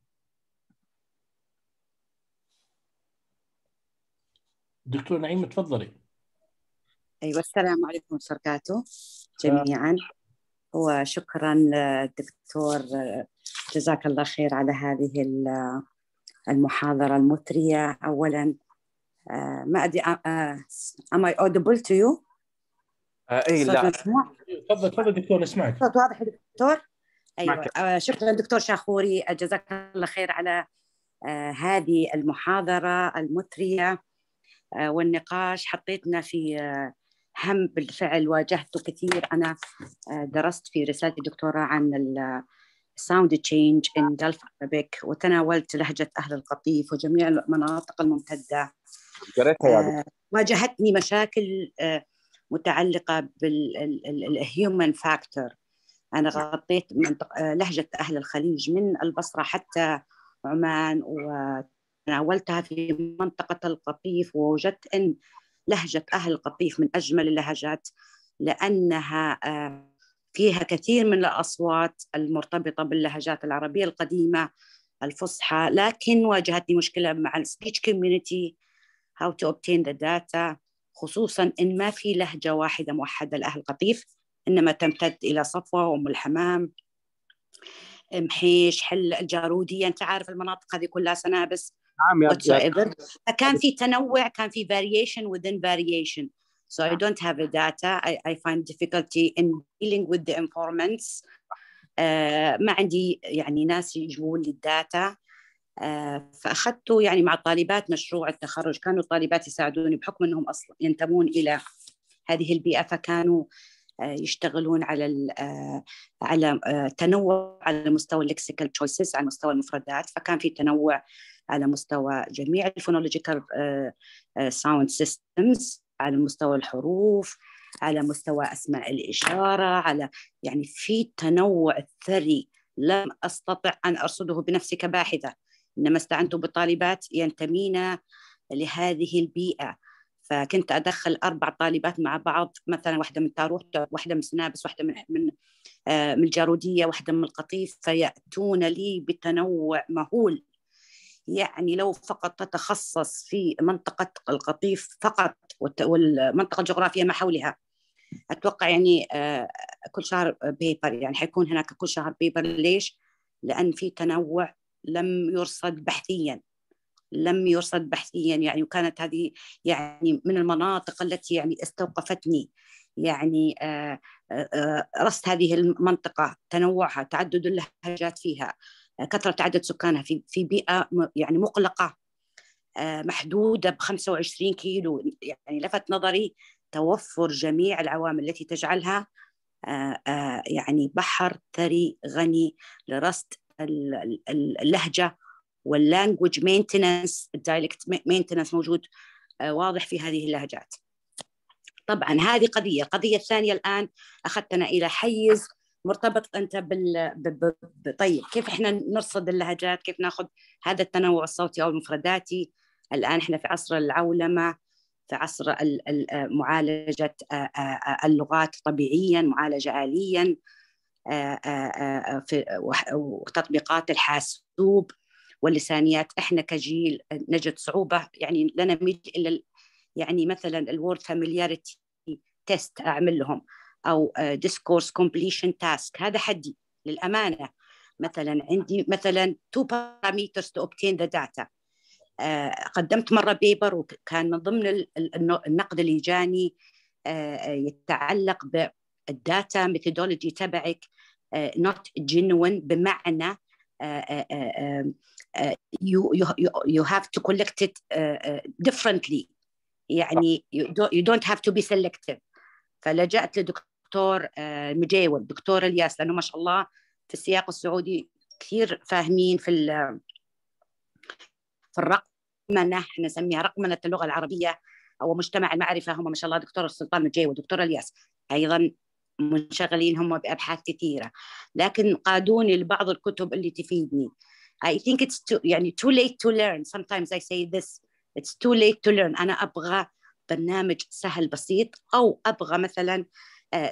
دكتوره نعيمه تفضلي. أيوة السلام عليكم وبركاته جميعا وشكرا الدكتور آه، آه، جزاك الله خير على هذه آه، المحاضرة المثرية أولا ما أدري am I audible to you؟ اي لا تفضل تفضل دكتور نسمعك صوت واضح يا دكتور؟ ايوه شكرا دكتور شاخوري جزاك الله خير على هذه المحاضرة المثرية والنقاش حطيتنا في هم بالفعل واجهته كثير أنا آه، درست في رسالة الدكتوراه عن الساوند تشينج إن جلف أرابيك وتناولت لهجة أهل القطيف وجميع المناطق الممتدة قريتها يا آه، واجهتني مشاكل آه، متعلقة بالهيومن فاكتور أنا غطيت لهجة أهل الخليج من البصرة حتى عمان وتناولتها في منطقة القطيف ووجدت أن لهجة أهل القطيف من أجمل اللهجات لأنها آه، فيها كثير من الأصوات المرتبطة باللهجات العربية القديمة الفصحى لكن واجهتني مشكلة مع السبيتش community how to obtain the data خصوصا إن ما في لهجة واحدة موحدة لأهل القطيف إنما تمتد إلى صفوة وأم الحمام محيش حل الجارودية أنت يعني عارف المناطق هذه كلها سنابس نعم whatsoever نعم. فكان في تنوع كان في variation within variation so I don't have a data I, I find difficulty in dealing with the informants uh, ما عندي يعني ناس يجون لي الداتا uh, فاخذت يعني مع طالبات مشروع التخرج كانوا طالبات يساعدوني بحكم انهم اصلا ينتمون الى هذه البيئه فكانوا uh, يشتغلون على uh, على تنوع على مستوى الليكسيكال تشويسز على مستوى المفردات فكان في تنوع على مستوى جميع الفونولوجيكال ساوند سيستمز على مستوى الحروف على مستوى اسماء الاشاره على يعني في تنوع ثري لم استطع ان ارصده بنفسي كباحثه انما استعنت بطالبات ينتمين لهذه البيئه فكنت ادخل اربع طالبات مع بعض مثلا واحده من تاروح واحده من سنابس واحده من من آه، من الجاروديه واحده من القطيف فياتون لي بتنوع مهول يعني لو فقط تتخصص في منطقة القطيف فقط والمنطقة الجغرافية ما حولها أتوقع يعني آه، كل شهر بيبر يعني حيكون هناك كل شهر بيبر ليش؟ لأن في تنوع لم يرصد بحثيا لم يرصد بحثيا يعني وكانت هذه يعني من المناطق التي يعني استوقفتني يعني آه، آه، رصد هذه المنطقة تنوعها تعدد اللهجات فيها كثره عدد سكانها في في بيئه يعني مقلقه آه، محدوده ب 25 كيلو يعني لفت نظري توفر جميع العوامل التي تجعلها آه، آه، يعني بحر ثري غني لرصد اللهجه واللانجوج مينتننس الدايلكت مينتننس موجود واضح في هذه اللهجات طبعا هذه قضية القضية الثانية الآن أخذتنا إلى حيز مرتبط انت بال طيب كيف احنا نرصد اللهجات كيف ناخذ هذا التنوع الصوتي او المفرداتي الان احنا في عصر العولمه في عصر آه، معالجه آه، آه، اللغات طبيعيا معالجه اليا في وتطبيقات الحاسوب واللسانيات احنا كجيل نجد صعوبه يعني لنا نميل الى يعني مثلا الورد فاميلياريتي تيست اعمل لهم او ديسكورس كومبليشن تاسك هذا حدي للامانه مثلا عندي مثلا تو باراميترز تو اوبتين ذا داتا قدمت مره بيبر وكان من ضمن النقد اللي جاني آه، يتعلق بالداتا ميثودولوجي تبعك نوت آه، جينوين بمعنى يو يو هاف تو كولكت ات ديفرنتلي يعني يو دونت هاف تو بي سيلكتيف فلجأت لدكتور الدكتور آه، المجاول دكتور الياس لانه ما شاء الله في السياق السعودي كثير فاهمين في في الرقمنه احنا نسميها رقمنه اللغه العربيه او مجتمع المعرفه هم ما شاء الله دكتور السلطان مجاي دكتور الياس ايضا منشغلين هم بابحاث كثيره لكن قادوني لبعض الكتب اللي تفيدني I think it's too, يعني too late to learn sometimes I say this it's too late to learn أنا أبغى برنامج سهل بسيط أو أبغى مثلا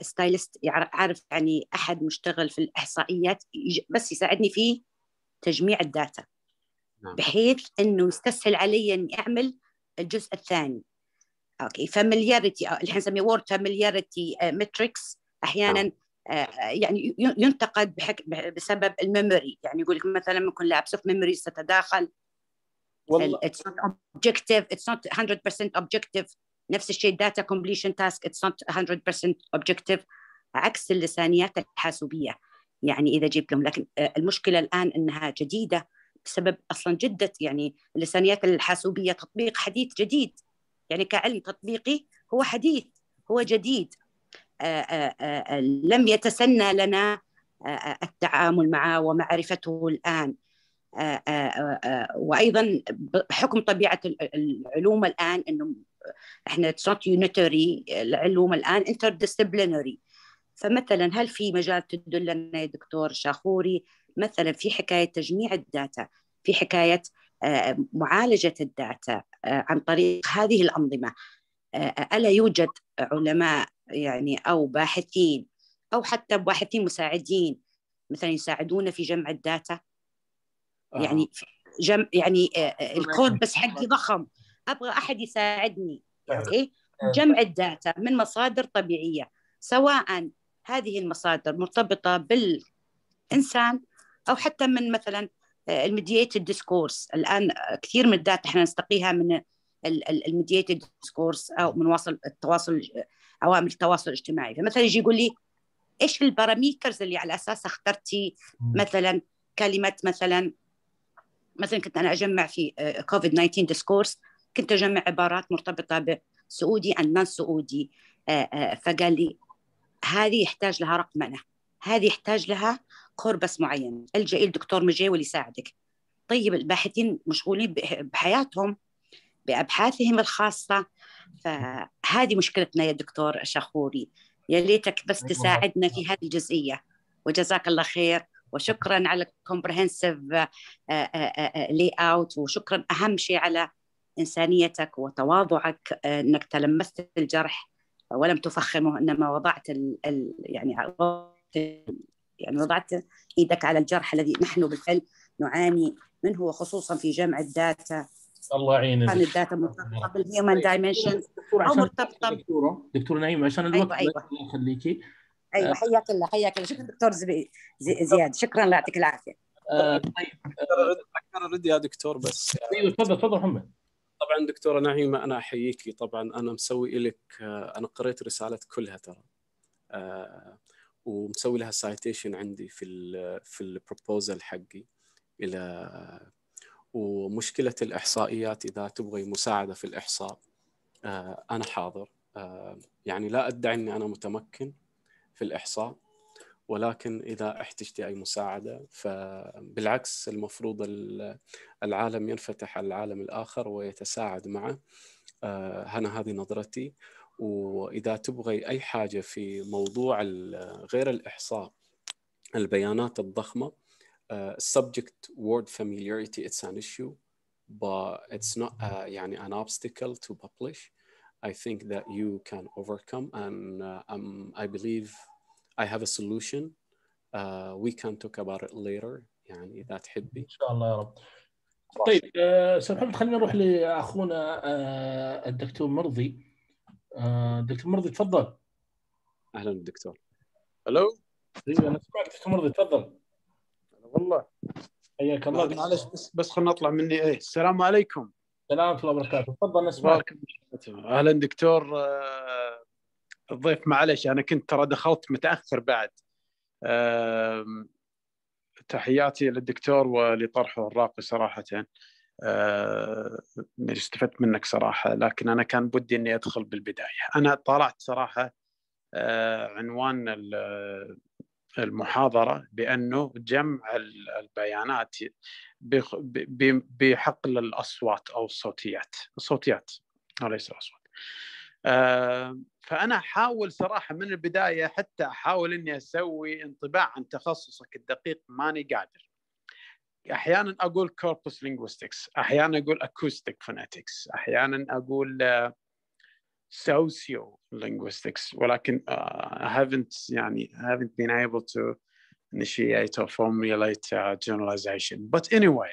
ستايلست آه، عارف يعني احد مشتغل في الاحصائيات بس يساعدني في تجميع الداتا نعم. بحيث انه يستسهل علي اني اعمل الجزء الثاني اوكي فاميلياريتي آه، الحين نسميه وورد فاميلياريتي متريكس احيانا نعم. آه، يعني ينتقد بحك بسبب الميموري يعني يقول لك مثلا ممكن لابس اوف ميموري تتداخل والله اتس نوت اوبجيكتيف اتس نوت 100% اوبجيكتيف نفس الشيء الداتا كومبليشن تاسك اتس نوت 100% اوبجكتيف عكس اللسانيات الحاسوبيه يعني اذا جبت لهم لكن آه، المشكله الان انها جديده بسبب اصلا جده يعني اللسانيات الحاسوبيه تطبيق حديث جديد يعني كعلم تطبيقي هو حديث هو جديد آآ آه، آآ آه، لم يتسنى لنا التعامل معه ومعرفته الان آآ وايضا بحكم طبيعه العلوم الان انه احنا نوت يونيتري العلوم الان انتر ديسيبلينري فمثلا هل في مجال تدلنا يا دكتور شاخوري مثلا في حكايه تجميع الداتا في حكايه آه، معالجه الداتا آه، عن طريق هذه الانظمه آه، الا يوجد علماء يعني او باحثين او حتى باحثين مساعدين مثلا يساعدونا في جمع الداتا يعني جمع يعني الكود بس حقي ضخم ابغى احد يساعدني يعني إيه؟ جمع الداتا من مصادر طبيعيه سواء هذه المصادر مرتبطه بالانسان او حتى من مثلا آه، الميدييتد ديسكورس الان آه، كثير من الداتا احنا نستقيها من الميدييتد ديسكورس او من واصل التواصل آه، عوامل التواصل الاجتماعي فمثلا يجي يقول لي ايش الباراميترز اللي على اساسها اخترتي مثلا كلمه مثلا مثلا كنت انا اجمع في كوفيد 19 ديسكورس كنت اجمع عبارات مرتبطه بسعودي عدنان سعودي آه، آه، فقال لي هذه يحتاج لها رقمنه هذه يحتاج لها كوربس معين الى الدكتور مجيول يساعدك طيب الباحثين مشغولين بحياتهم بابحاثهم الخاصه فهذه مشكلتنا يا دكتور شخوري يا ليتك بس تساعدنا في هذه الجزئيه وجزاك الله خير وشكرا على كومبرهنسيف لي اوت وشكرا اهم شيء على إنسانيتك وتواضعك آه، أنك تلمست الجرح ولم تفخمه إنما وضعت الـ الـ يعني يعني وضعت إيدك على الجرح الذي نحن بالفعل نعاني منه وخصوصا في جمع الداتا الله يعينك كان الداتا مرتبطه بالهيومن دايمنشن او مرتبطه دكتوره دكتور نعيم عشان الوقت أيوة أيوة. الله يخليكي ايوه آه. حياك الله حياك الله شكرا دكتور زياد شكرا الله يعطيك العافيه آه، طيب انا ردي يا دكتور بس ايوه تفضل تفضل محمد طبعا دكتوره نعيمه انا احييكي طبعا انا مسوي لك آه، انا قريت رسالتك كلها ترى آه، ومسوي لها سايتيشن عندي في الـ في البروبوزل حقي الى ومشكله الاحصائيات اذا تبغي مساعده في الاحصاء آه، انا حاضر يعني لا ادعي اني انا متمكن في الاحصاء ولكن إذا احتجتي أي مساعدة فبالعكس المفروض العالم ينفتح على العالم الآخر ويتساعد معه آه، أنا هذه نظرتي وإذا تبغي أي حاجة في موضوع غير الإحصاء البيانات الضخمة آه، subject word familiarity it's an issue but it's not uh, يعني an obstacle to publish I think that you can overcome and uh, um, I believe I have a solution uh, we can talk about it later يعني إذا تحبي إن شاء الله يا رب طيب استاذ آه، محمد خلينا نروح لاخونا آه، الدكتور مرضي الدكتور آه، مرضي تفضل اهلا دكتور الو ايوه انا سمعت دكتور مرضي تفضل والله حياك الله معلش بس بس خلنا نطلع مني ايه السلام عليكم السلام ورحمه الله وبركاته تفضل نسمعك اهلا دكتور الضيف معلش انا كنت ترى دخلت متاخر بعد تحياتي للدكتور ولطرحه الراقي صراحه يعني استفدت منك صراحه لكن انا كان بدي اني ادخل بالبدايه انا طالعت صراحه آه، عنوان المحاضره بانه جمع البيانات بحقل الاصوات او الصوتيات الصوتيات وليس الاصوات آه، فانا احاول صراحه من البدايه حتى احاول اني اسوي انطباع عن تخصصك الدقيق ماني قادر احيانا اقول كوربس لينغويستكس احيانا اقول اكوستيك فوناتكس احيانا اقول سوسيو آه، لينغويستكس ولكن uh, I haven't يعني I haven't been able to initiate or formulate uh, generalization but anyway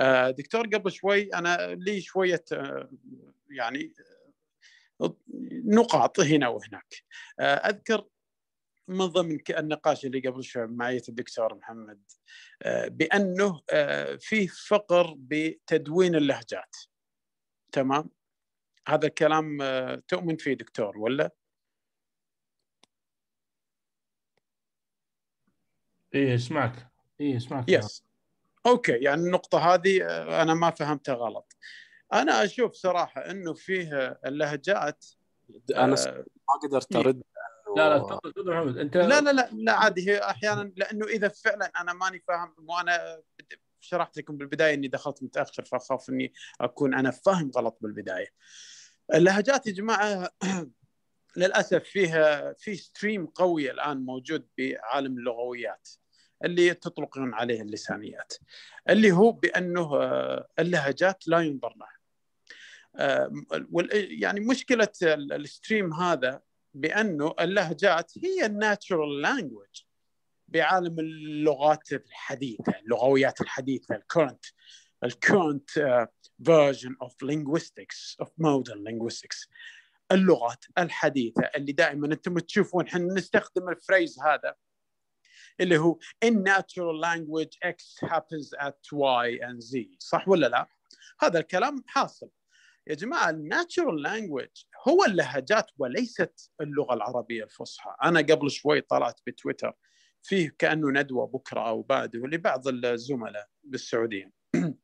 uh, دكتور قبل شوي انا لي شويه uh, يعني نقاط هنا وهناك آه، اذكر من ضمن النقاش اللي قبل شوي معية الدكتور محمد آه، بانه آه، فيه فقر بتدوين اللهجات تمام هذا الكلام تؤمن فيه دكتور ولا؟ ايه اسمعك ايه اسمعك يس اوكي يعني النقطة هذه انا ما فهمتها غلط. انا اشوف صراحه انه فيه اللهجات انا آه، ما قدرت إيه. ارد لا لا تفضل تفضل محمد انت لا لا لا لا عادي هي احيانا لانه اذا فعلا انا ماني فاهم وانا شرحت لكم بالبدايه اني دخلت متاخر فاخاف اني اكون انا فاهم غلط بالبدايه. اللهجات يا جماعه [clears throat] للاسف فيها في ستريم قوي الان موجود بعالم اللغويات اللي تطلقون عليه اللسانيات اللي هو بانه آه، اللهجات لا ينظر لها آه، يعني مشكله الستريم هذا بانه اللهجات هي الناتشرال لانجوج بعالم اللغات الحديثه اللغويات الحديثه الكورنت الكورنت فيرجن اوف لينغويستكس اوف مودرن لينغويستكس اللغات الحديثه اللي دائما انتم تشوفون احنا نستخدم الفريز هذا اللي هو in natural language x happens at y and z صح ولا لا؟ هذا الكلام حاصل يا جماعه الناتشرال لانجويج هو اللهجات وليست اللغه العربيه الفصحى، انا قبل شوي طلعت بتويتر فيه كانه ندوه بكره او بعد لبعض الزملاء بالسعوديه. [clears throat]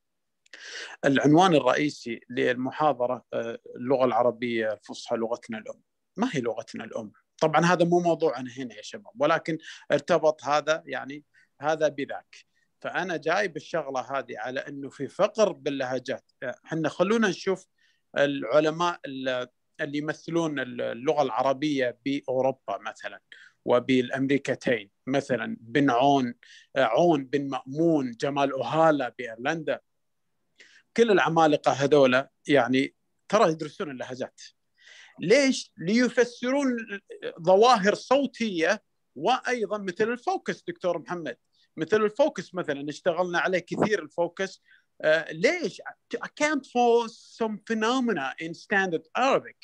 العنوان الرئيسي للمحاضره آه، اللغه العربيه الفصحى لغتنا الام، ما هي لغتنا الام، طبعا هذا مو موضوعنا هنا يا شباب ولكن ارتبط هذا يعني هذا بذاك. فانا جايب الشغله هذه على انه في فقر باللهجات آه، احنا خلونا نشوف العلماء اللي يمثلون اللغه العربيه باوروبا مثلا وبالامريكتين مثلا بن عون آه، عون بن مامون جمال اوهالا بايرلندا كل العمالقه هذولا يعني ترى يدرسون اللهجات ليش؟ ليفسرون ظواهر صوتيه وايضا مثل الفوكس دكتور محمد مثل الفوكس مثلا اشتغلنا عليه كثير الفوكس آه، ليش؟ I can't for some phenomena in standard Arabic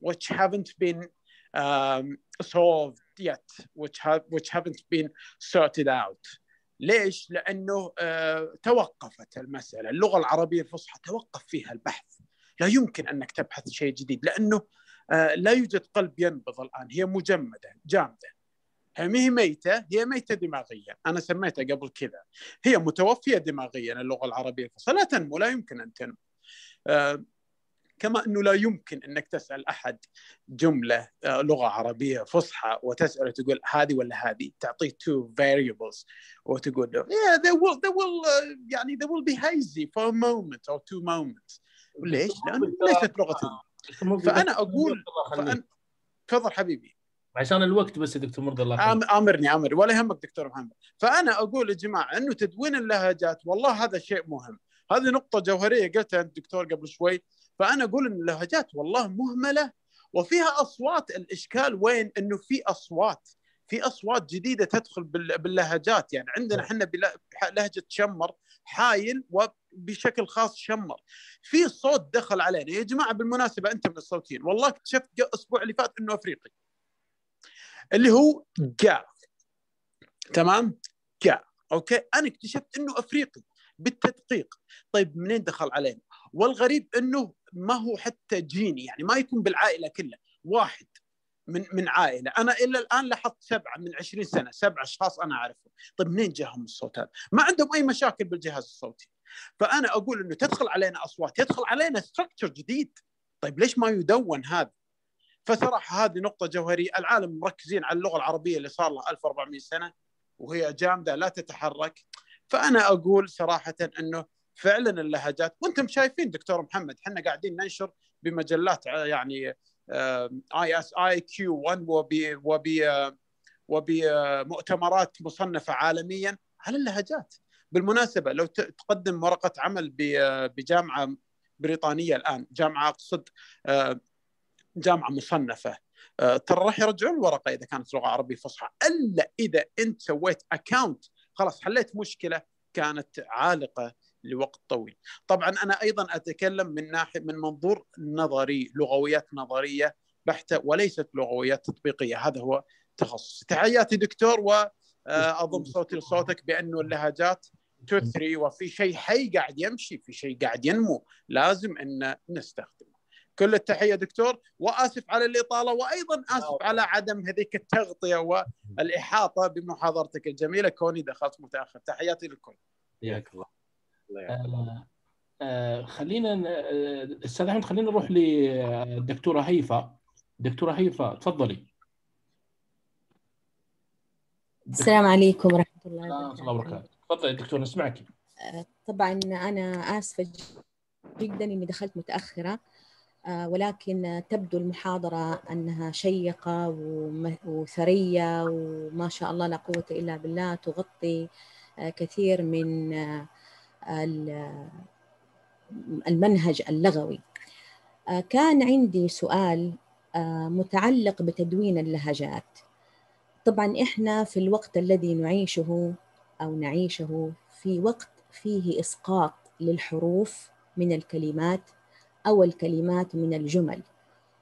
which haven't been um, solved yet which, have, which haven't been sorted out ليش؟ لأنه uh, توقفت المسألة اللغة العربية الفصحى توقف فيها البحث لا يمكن أنك تبحث شيء جديد لأنه uh, لا يوجد قلب ينبض الآن هي مجمدة جامدة ما هي ميتة هي ميتة دماغيا أنا سميتها قبل كذا هي متوفية دماغيا اللغة العربية فلا تنمو لا يمكن أن تنمو آه كما أنه لا يمكن أنك تسأل أحد جملة آه لغة عربية فصحى وتسأله تقول هذه ولا هذه تعطيه two variables وتقول له yeah they will they will uh, يعني they will be hazy for a moment or two moments ليش؟ لأنه ليست لغة آه. فأنا أقول فأنا تفضل حبيبي عشان الوقت بس يا دكتور مرضى الله يحفظك امرني امر ولا يهمك دكتور محمد فانا اقول يا جماعه انه تدوين اللهجات والله هذا شيء مهم هذه نقطه جوهريه قلتها انت دكتور قبل شوي فانا اقول ان اللهجات والله مهمله وفيها اصوات الاشكال وين انه في اصوات في اصوات جديده تدخل باللهجات يعني عندنا نعم. احنا بلهجه شمر حايل وبشكل خاص شمر في صوت دخل علينا يا جماعه بالمناسبه انت من الصوتين والله اكتشفت الاسبوع اللي فات انه افريقي اللي هو جا تمام جا اوكي انا اكتشفت انه افريقي بالتدقيق طيب منين دخل علينا والغريب انه ما هو حتى جيني يعني ما يكون بالعائله كلها واحد من من عائله انا الى الان لاحظت سبعه من 20 سنه سبعه اشخاص انا اعرفهم طيب منين جاهم الصوت هذا ما عندهم اي مشاكل بالجهاز الصوتي فانا اقول انه تدخل علينا اصوات يدخل علينا ستراكشر جديد طيب ليش ما يدون هذا فصراحه هذه نقطه جوهريه العالم مركزين على اللغه العربيه اللي صار لها 1400 سنه وهي جامده لا تتحرك فانا اقول صراحه انه فعلا اللهجات وانتم شايفين دكتور محمد احنا قاعدين ننشر بمجلات يعني اي اس اي كيو 1 وب وب وبمؤتمرات مصنفه عالميا على اللهجات بالمناسبه لو تقدم ورقه عمل بجامعه بريطانيه الان جامعه اقصد جامعه مصنفه آه، ترى راح يرجعون الورقه اذا كانت لغه عربيه فصحى الا اذا انت سويت اكاونت خلاص حليت مشكله كانت عالقه لوقت طويل. طبعا انا ايضا اتكلم من ناحيه من منظور نظري لغويات نظريه بحته وليست لغويات تطبيقيه هذا هو تخصص. تحياتي دكتور واضم آه، صوتي لصوتك بانه اللهجات تثري وفي شيء حي قاعد يمشي في شيء قاعد ينمو لازم ان نستخدم كل التحيه دكتور واسف على الاطاله وايضا اسف على عدم هذيك التغطيه والاحاطه بمحاضرتك الجميله كوني دخلت متاخر تحياتي للكل حياك الله آه، آه، خلينا آه، استاذ احمد خلينا نروح للدكتوره هيفا دكتوره هيفا تفضلي السلام عليكم ورحمه الله وبركاته وبركاته تفضلي دكتور نسمعك طبعا انا اسفه جدا اني دخلت متاخره آه، ولكن تبدو المحاضرة أنها شيقة وثرية وما شاء الله لا قوة إلا بالله تغطي آه، كثير من آه، المنهج اللغوي كان عندي سؤال متعلق بتدوين اللهجات طبعا إحنا في الوقت الذي نعيشه أو نعيشه في وقت فيه إسقاط للحروف من الكلمات أو الكلمات من الجمل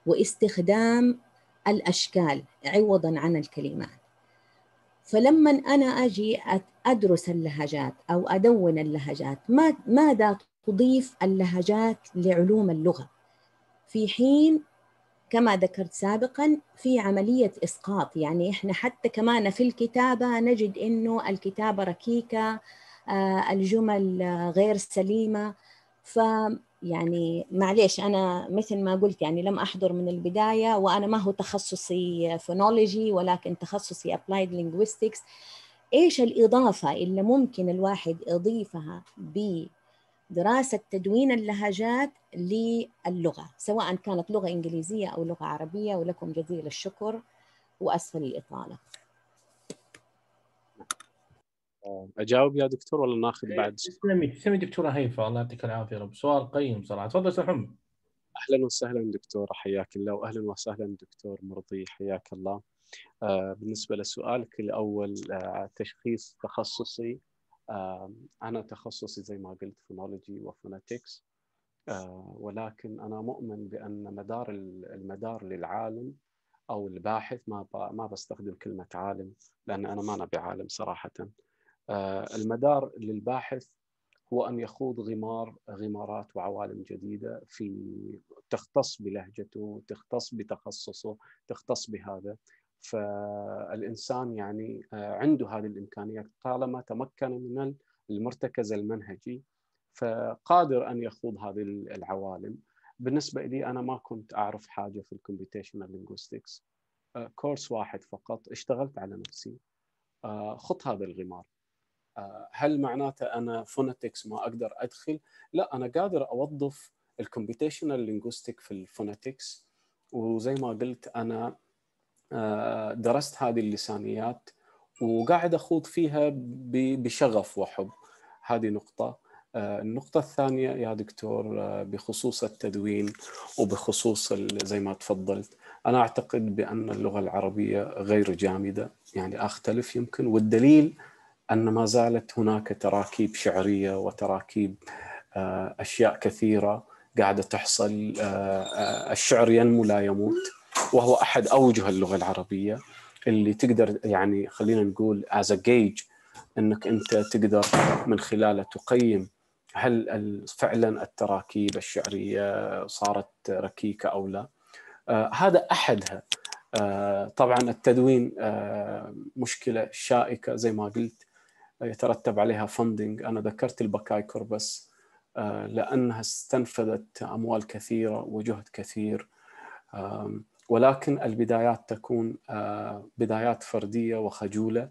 واستخدام الأشكال عوضا عن الكلمات فلما أنا أجي أدرس اللهجات أو أدون اللهجات ماذا تضيف اللهجات لعلوم اللغة في حين كما ذكرت سابقا في عملية إسقاط يعني إحنا حتى كمان في الكتابة نجد إنه الكتابة ركيكة آه، الجمل غير سليمة يعني معليش انا مثل ما قلت يعني لم احضر من البدايه وانا ما هو تخصصي فونولوجي ولكن تخصصي ابلايد لينغويستكس ايش الاضافه اللي ممكن الواحد يضيفها بدراسه تدوين اللهجات للغه سواء كانت لغه انجليزيه او لغه عربيه ولكم جزيل الشكر واسفل الاطاله اجاوب يا دكتور ولا ناخذ إيه، بعد تسلمي تسلمي دكتوره هيفا الله يعطيك العافيه رب سؤال قيم صراحه تفضل استاذ محمد اهلا وسهلا دكتور حياك الله واهلا وسهلا دكتور مرضي حياك الله آه، بالنسبه لسؤالك الاول آه، تشخيص تخصصي آه، انا تخصصي زي ما قلت فونولوجي وفوناتكس ولكن انا مؤمن بان مدار المدار للعالم او الباحث ما ما بستخدم كلمه عالم لان انا ما انا بعالم صراحه آه، المدار للباحث هو ان يخوض غمار غمارات وعوالم جديده في تختص بلهجته، تختص بتخصصه، تختص بهذا فالانسان يعني آه، عنده هذه الامكانيات طالما تمكن من المرتكز المنهجي فقادر ان يخوض هذه العوالم. بالنسبه لي انا ما كنت اعرف حاجه في الكمبيوتيشنال لينغويستكس كورس آه، واحد فقط اشتغلت على نفسي خط هذا الغمار آه، هل معناته انا فونتكس ما اقدر ادخل؟ لا انا قادر اوظف الكمبيوتيشنال لينغوستيك في الفونتكس وزي ما قلت انا آه، درست هذه اللسانيات وقاعد اخوض فيها بشغف وحب هذه نقطه آه، النقطة الثانية يا دكتور بخصوص التدوين وبخصوص زي ما تفضلت أنا أعتقد بأن اللغة العربية غير جامدة يعني أختلف يمكن والدليل ان ما زالت هناك تراكيب شعريه وتراكيب آه، اشياء كثيره قاعده تحصل آه، آه، الشعر ينمو لا يموت وهو احد اوجه اللغه العربيه اللي تقدر يعني خلينا نقول از gauge انك انت تقدر من خلاله تقيم هل فعلا التراكيب الشعريه صارت ركيكه او لا هذا احدها طبعا التدوين مشكله شائكه زي ما قلت يترتب عليها فندنج أنا ذكرت البكاي كوربس آه، لأنها استنفذت أموال كثيرة وجهد كثير ولكن البدايات تكون آه، بدايات فردية وخجولة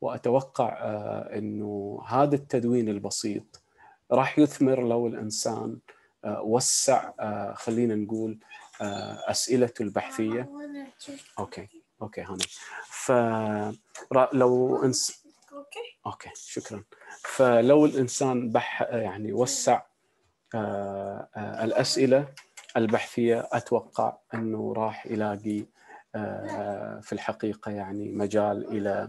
وأتوقع آه، أنه هذا التدوين البسيط راح يثمر لو الإنسان وسع خلينا نقول أسئلته البحثية أوكي أوكي هاني فلو إنس اوكي اوكي شكرا فلو الانسان بح يعني وسع آه، آه، الاسئله البحثيه اتوقع انه راح يلاقي آه، في الحقيقه يعني مجال الى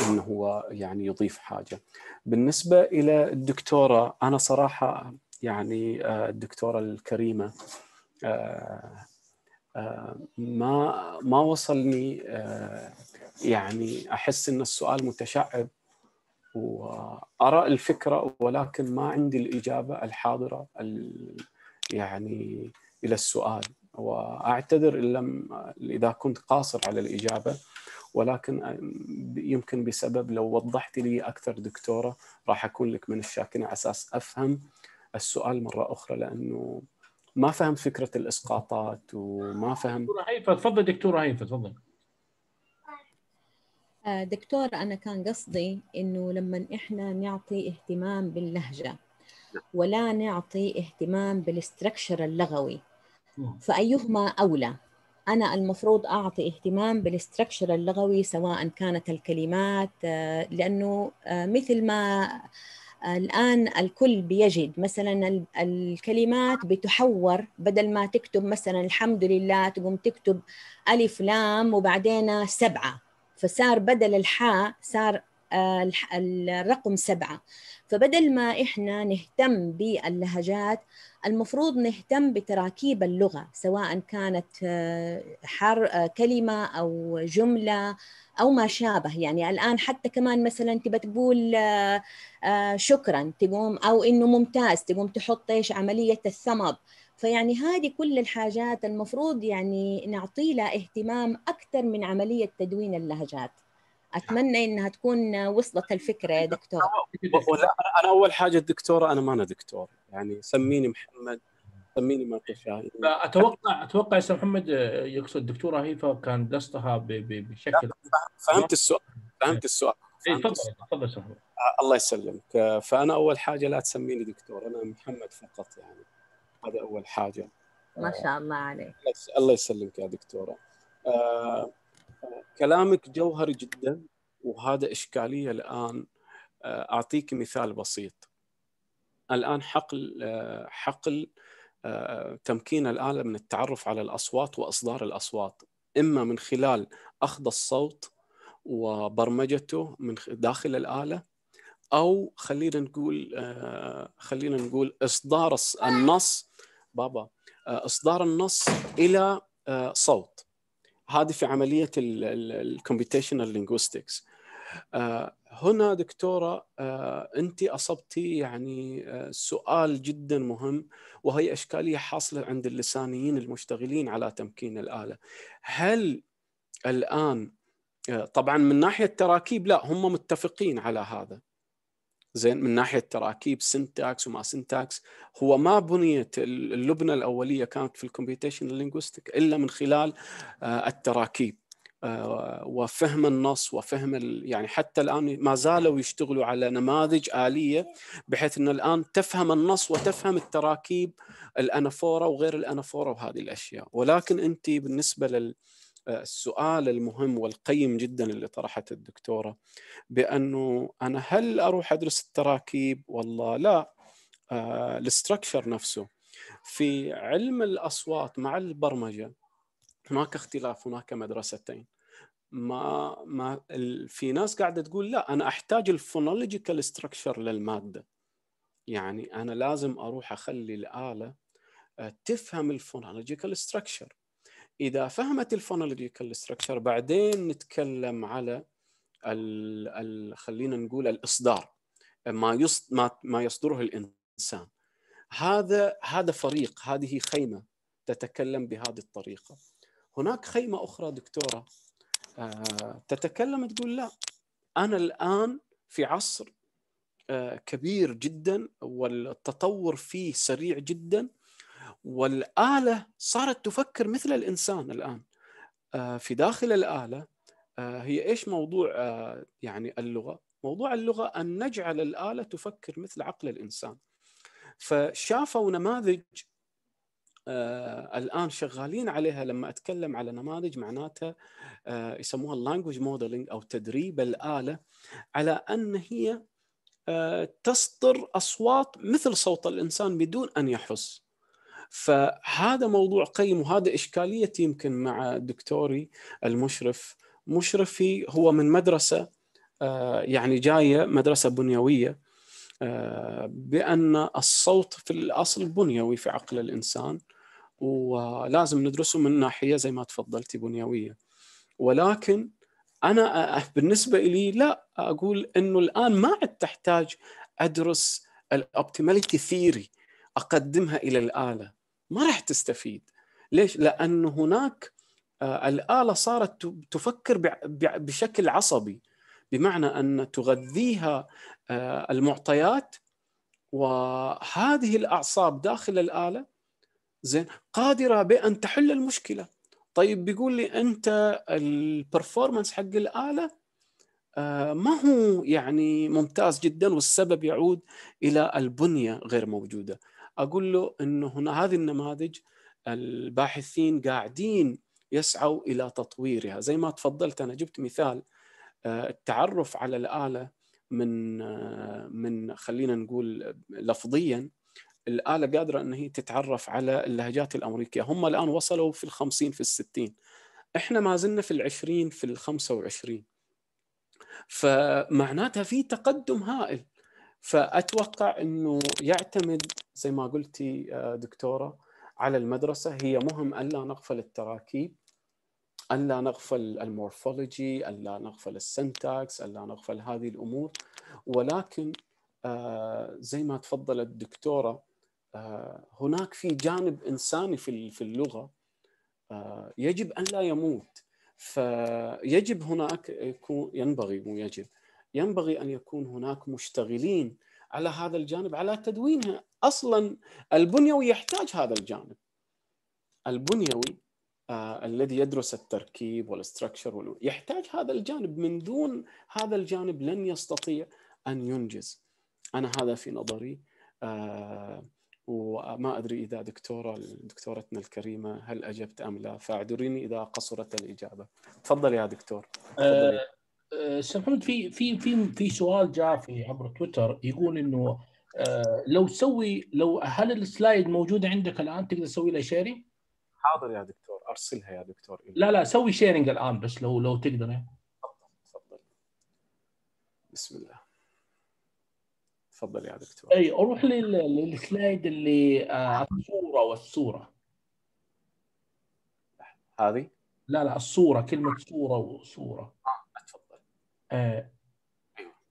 انه هو يعني يضيف حاجه. بالنسبه الى الدكتوره انا صراحه يعني الدكتوره الكريمه ما ما وصلني يعني احس ان السؤال متشعب وارى الفكره ولكن ما عندي الاجابه الحاضره يعني الى السؤال واعتذر ان لم اذا كنت قاصر على الاجابه ولكن يمكن بسبب لو وضحت لي اكثر دكتوره راح اكون لك من الشاكين على اساس افهم السؤال مره اخرى لانه ما فهم فكره الاسقاطات وما فهم دكتوره هيفا تفضل دكتوره هيفا تفضل دكتور أنا كان قصدي إنه لما إحنا نعطي اهتمام باللهجة ولا نعطي اهتمام بالاستركشر اللغوي فأيهما أولى؟ أنا المفروض أعطي اهتمام بالاستركشر اللغوي سواء كانت الكلمات آه، لأنه آه، مثل ما آه، الآن الكل بيجد مثلا الكلمات بتحور بدل ما تكتب مثلا الحمد لله تقوم تكتب ألف لام وبعدين سبعة فصار بدل الحاء صار آه، الرقم سبعة فبدل ما إحنا نهتم باللهجات المفروض نهتم بتراكيب اللغة سواء كانت آه، حر آه، كلمة أو جملة أو ما شابه يعني الآن حتى كمان مثلا تبى تقول شكرا تقوم أو إنه ممتاز تقوم تحط إيش عملية الثمب فيعني هذه كل الحاجات المفروض يعني نعطي لها اهتمام أكثر من عملية تدوين اللهجات اتمنى انها تكون وصلت الفكره يا دكتور انا اول حاجه الدكتوره انا ما انا دكتور يعني سميني محمد سميني ما يعني اتوقع اتوقع استاذ محمد آه، يقصد الدكتوره هيفا كان قصدها بشكل فهمت السؤال فهمت السؤال إيه، تفضل تفضل آه، الله يسلمك آه، فانا اول حاجه لا تسميني دكتور انا محمد فقط يعني هذا اول حاجه ما آه، شاء الله عليك الله يسلمك يا دكتوره آه كلامك جوهري جدا وهذا اشكاليه الان آه اعطيك مثال بسيط الان حقل آه حقل آه، تمكين الاله من التعرف على الاصوات واصدار الاصوات اما من خلال اخذ الصوت وبرمجته من داخل الاله او خلينا نقول آه، خلينا نقول اصدار النص بابا آه، اصدار النص الى آه، صوت هذه في عمليه الكمبيوتيشنال لينغويستكس هنا دكتوره انت اصبتي يعني سؤال جدا مهم وهي اشكاليه حاصله عند اللسانيين المشتغلين على تمكين الاله هل الان طبعا من ناحيه التراكيب لا هم متفقين على هذا زين من ناحيه تراكيب سنتاكس وما سنتاكس هو ما بنيت اللبنه الاوليه كانت في الكمبيوتيشن لينغوستيك الا من خلال آه، التراكيب آه، وفهم النص وفهم يعني حتى الان ما زالوا يشتغلوا على نماذج اليه بحيث انه الان تفهم النص وتفهم التراكيب الانافوره وغير الانافوره وهذه الاشياء ولكن انت بالنسبه لل السؤال المهم والقيم جدا اللي طرحته الدكتوره بانه انا هل اروح ادرس التراكيب والله لا آه، الاستراكشر نفسه في علم الاصوات مع البرمجه هناك اختلاف هناك مدرستين ما ما في ناس قاعده تقول لا انا احتاج الفونولوجيكال ستراكشر للماده يعني انا لازم اروح اخلي الاله آه، تفهم الفونولوجيكال ستراكشر اذا فهمت الفونولوجيكال ستراكشر بعدين نتكلم على الـ الـ خلينا نقول الاصدار ما, ما يصدره الانسان هذا هذا فريق هذه خيمه تتكلم بهذه الطريقه هناك خيمه اخرى دكتوره آه، تتكلم تقول لا انا الان في عصر آه، كبير جدا والتطور فيه سريع جدا والآلة صارت تفكر مثل الإنسان الآن آه، في داخل الآلة آه، هي إيش موضوع آه، يعني اللغة؟ موضوع اللغة أن نجعل الآلة تفكر مثل عقل الإنسان فشافوا نماذج آه الان شغالين عليها لما اتكلم على نماذج معناتها آه يسموها اللانجوج موديلنج او تدريب الاله على ان هي آه تصدر اصوات مثل صوت الانسان بدون ان يحس فهذا موضوع قيم وهذا إشكاليتي يمكن مع دكتوري المشرف مشرفي هو من مدرسة آه، يعني جاية مدرسة بنيوية آه، بأن الصوت في الأصل بنيوي في عقل الإنسان ولازم ندرسه من ناحية زي ما تفضلتي بنيوية ولكن أنا بالنسبة لي لا أقول أنه الآن ما عد تحتاج أدرس الأوبتيماليتي ثيري اقدمها الى الاله ما راح تستفيد ليش لانه هناك آه، الاله صارت تفكر بشكل عصبي بمعنى ان تغذيها آه، المعطيات وهذه الاعصاب داخل الاله زين قادره بان تحل المشكله طيب بيقول لي انت البرفورمانس حق الاله آه، ما هو يعني ممتاز جدا والسبب يعود الى البنيه غير موجوده اقول له انه هنا هذه النماذج الباحثين قاعدين يسعوا الى تطويرها زي ما تفضلت انا جبت مثال آه، التعرف على الاله من آه، من خلينا نقول لفظيا الآلة قادرة أن هي تتعرف على اللهجات الأمريكية هم الآن وصلوا في الخمسين في الستين إحنا ما زلنا في العشرين في الخمسة وعشرين فمعناتها في تقدم هائل فاتوقع انه يعتمد زي ما قلتي آه، دكتوره على المدرسه هي مهم الا نغفل التراكيب الا نغفل المورفولوجي الا نغفل السنتاكس الا نغفل هذه الامور ولكن آه، زي ما تفضلت الدكتوره آه، هناك في جانب انساني في اللغه يجب ان لا يموت فيجب هناك يكون ينبغي مو يجب ينبغي ان يكون هناك مشتغلين على هذا الجانب على تدوينها اصلا البنيوي يحتاج هذا الجانب البنيوي آه الذي يدرس التركيب والاستراكشر يحتاج هذا الجانب من دون هذا الجانب لن يستطيع ان ينجز انا هذا في نظري آه وما ادري اذا دكتوره دكتورتنا الكريمه هل اجبت ام لا فاعذريني اذا قصرت الاجابه تفضل يا دكتور تفضل آه استاذ آه، في في في في سؤال جاء في عبر تويتر يقول انه آه، لو تسوي لو هل السلايد موجوده عندك الان تقدر تسوي لها شيرنج؟ حاضر يا دكتور ارسلها يا دكتور لا لا سوي شيرنج الان بس لو لو تقدر يعني. تفضل بسم الله تفضل يا دكتور اي اروح للسلايد اللي آه، الصوره والصوره هذه؟ لا لا الصوره كلمه صوره وصوره آه. آه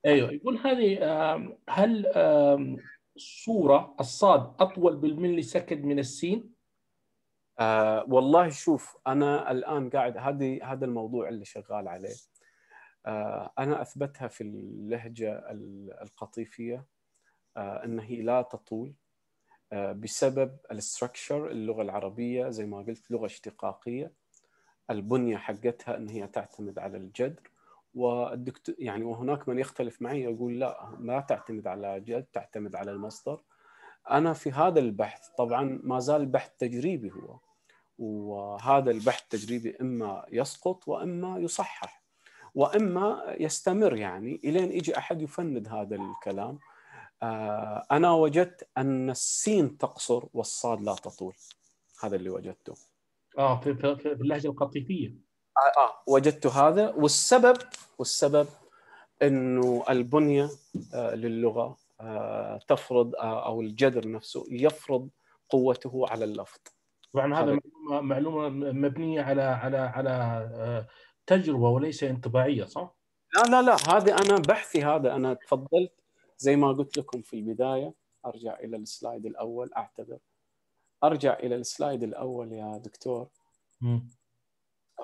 أيوة. ايوه يقول هذه آه هل آه صورة الصاد أطول بالملي سكند من السين؟ آه والله شوف أنا الآن قاعد هذه هذا الموضوع اللي شغال عليه آه أنا أثبتها في اللهجة القطيفية آه أن هي لا تطول آه بسبب الاستراكشر اللغة العربية زي ما قلت لغة اشتقاقية البنية حقتها أن هي تعتمد على الجذر والدكتور يعني وهناك من يختلف معي يقول لا لا تعتمد على جد تعتمد على المصدر انا في هذا البحث طبعا ما زال بحث تجريبي هو وهذا البحث التجريبي اما يسقط واما يصحح واما يستمر يعني الين يجي احد يفند هذا الكلام آه، انا وجدت ان السين تقصر والصاد لا تطول هذا اللي وجدته اه في, في, في اللهجه القطيفيه آه،, اه وجدت هذا والسبب والسبب انه البنيه آه، للغه آه، تفرض او الجذر نفسه يفرض قوته على اللفظ طبعا هذا معلومه مبنيه على على على تجربه وليس انطباعيه صح؟ لا لا لا هذا انا بحثي هذا انا تفضلت زي ما قلت لكم في البدايه ارجع الى السلايد الاول اعتذر ارجع الى السلايد الاول يا دكتور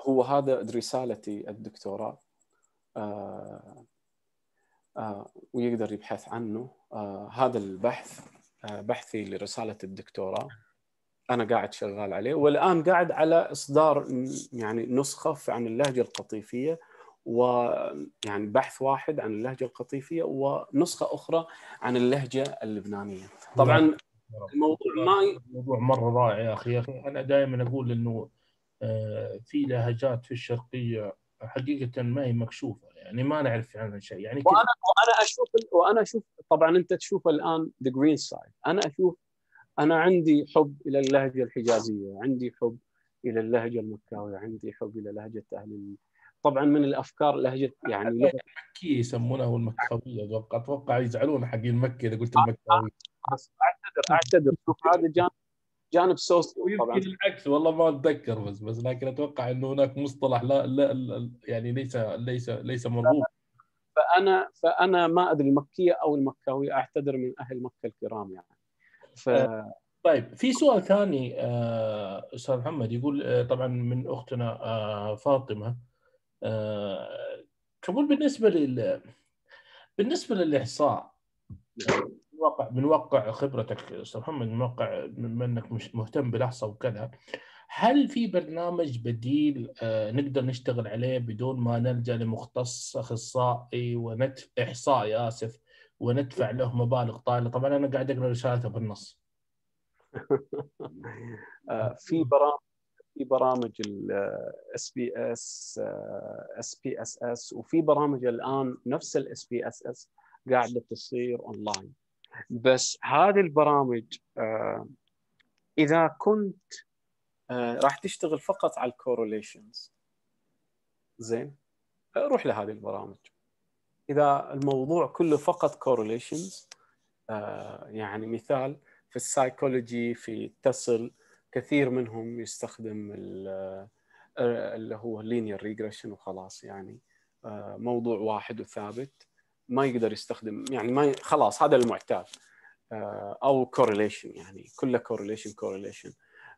هو هذا رسالتي الدكتوراه آه آه ويقدر يبحث عنه آه هذا البحث آه، بحثي لرساله الدكتوراه انا قاعد شغال عليه والان قاعد على اصدار يعني نسخه عن اللهجه القطيفيه ويعني بحث واحد عن اللهجه القطيفيه ونسخه اخرى عن اللهجه اللبنانيه طبعا نعم. الموضوع ما موضوع مره رائع يا اخي يا اخي انا دائما اقول انه آه، في لهجات في الشرقيه حقيقه ما هي مكشوفه يعني ما نعرف عنها شيء يعني وانا وانا اشوف وانا اشوف طبعا انت تشوف الان ذا جرين سايد انا اشوف انا عندي حب الى اللهجه الحجازيه عندي حب الى اللهجه المكاويه عندي حب الى لهجه اهل طبعا من الافكار لهجه يعني المكي [laughs] يسمونها والمكاويه اتوقع اتوقع يزعلون حق المكي اذا قلت آه، المكاويه آه، اعتذر اعتذر شوف هذا جانب جانب سوس طبعا يمكن العكس والله ما اتذكر بس بس لكن اتوقع انه هناك مصطلح لا, لا يعني ليس ليس ليس مربوط فانا فانا ما ادري المكيه او المكاويه اعتذر من اهل مكه الكرام يعني ف... آه، طيب في سؤال ثاني آه، استاذ محمد يقول آه، طبعا من اختنا فاطمه تقول بالنسبه لل بالنسبه للاحصاء نعم. واقع من واقع خبرتك استاذ محمد من واقع منك انك مهتم بالاحصاء وكذا هل في برنامج بديل آه، نقدر نشتغل عليه بدون ما نلجا لمختص اخصائي وندفع احصائي اسف وندفع له مبالغ طائله طبعا انا قاعد اقرا رسالته بالنص [laughs] آه، في برامج في برامج الاس بي اس اس بي اس اس وفي برامج الان نفس الاس بي اس اس قاعده تصير اونلاين بس هذه البرامج آه، اذا كنت آه، راح تشتغل فقط على الكورليشنز زين آه، روح لهذه البرامج اذا الموضوع كله فقط كوروليشنز يعني مثال في السايكولوجي في التصل كثير منهم يستخدم اللي هو لينير ريجريشن وخلاص يعني موضوع واحد وثابت ما يقدر يستخدم يعني ما ي... خلاص هذا المعتاد آه، او كورليشن يعني كله كورليشن كورليشن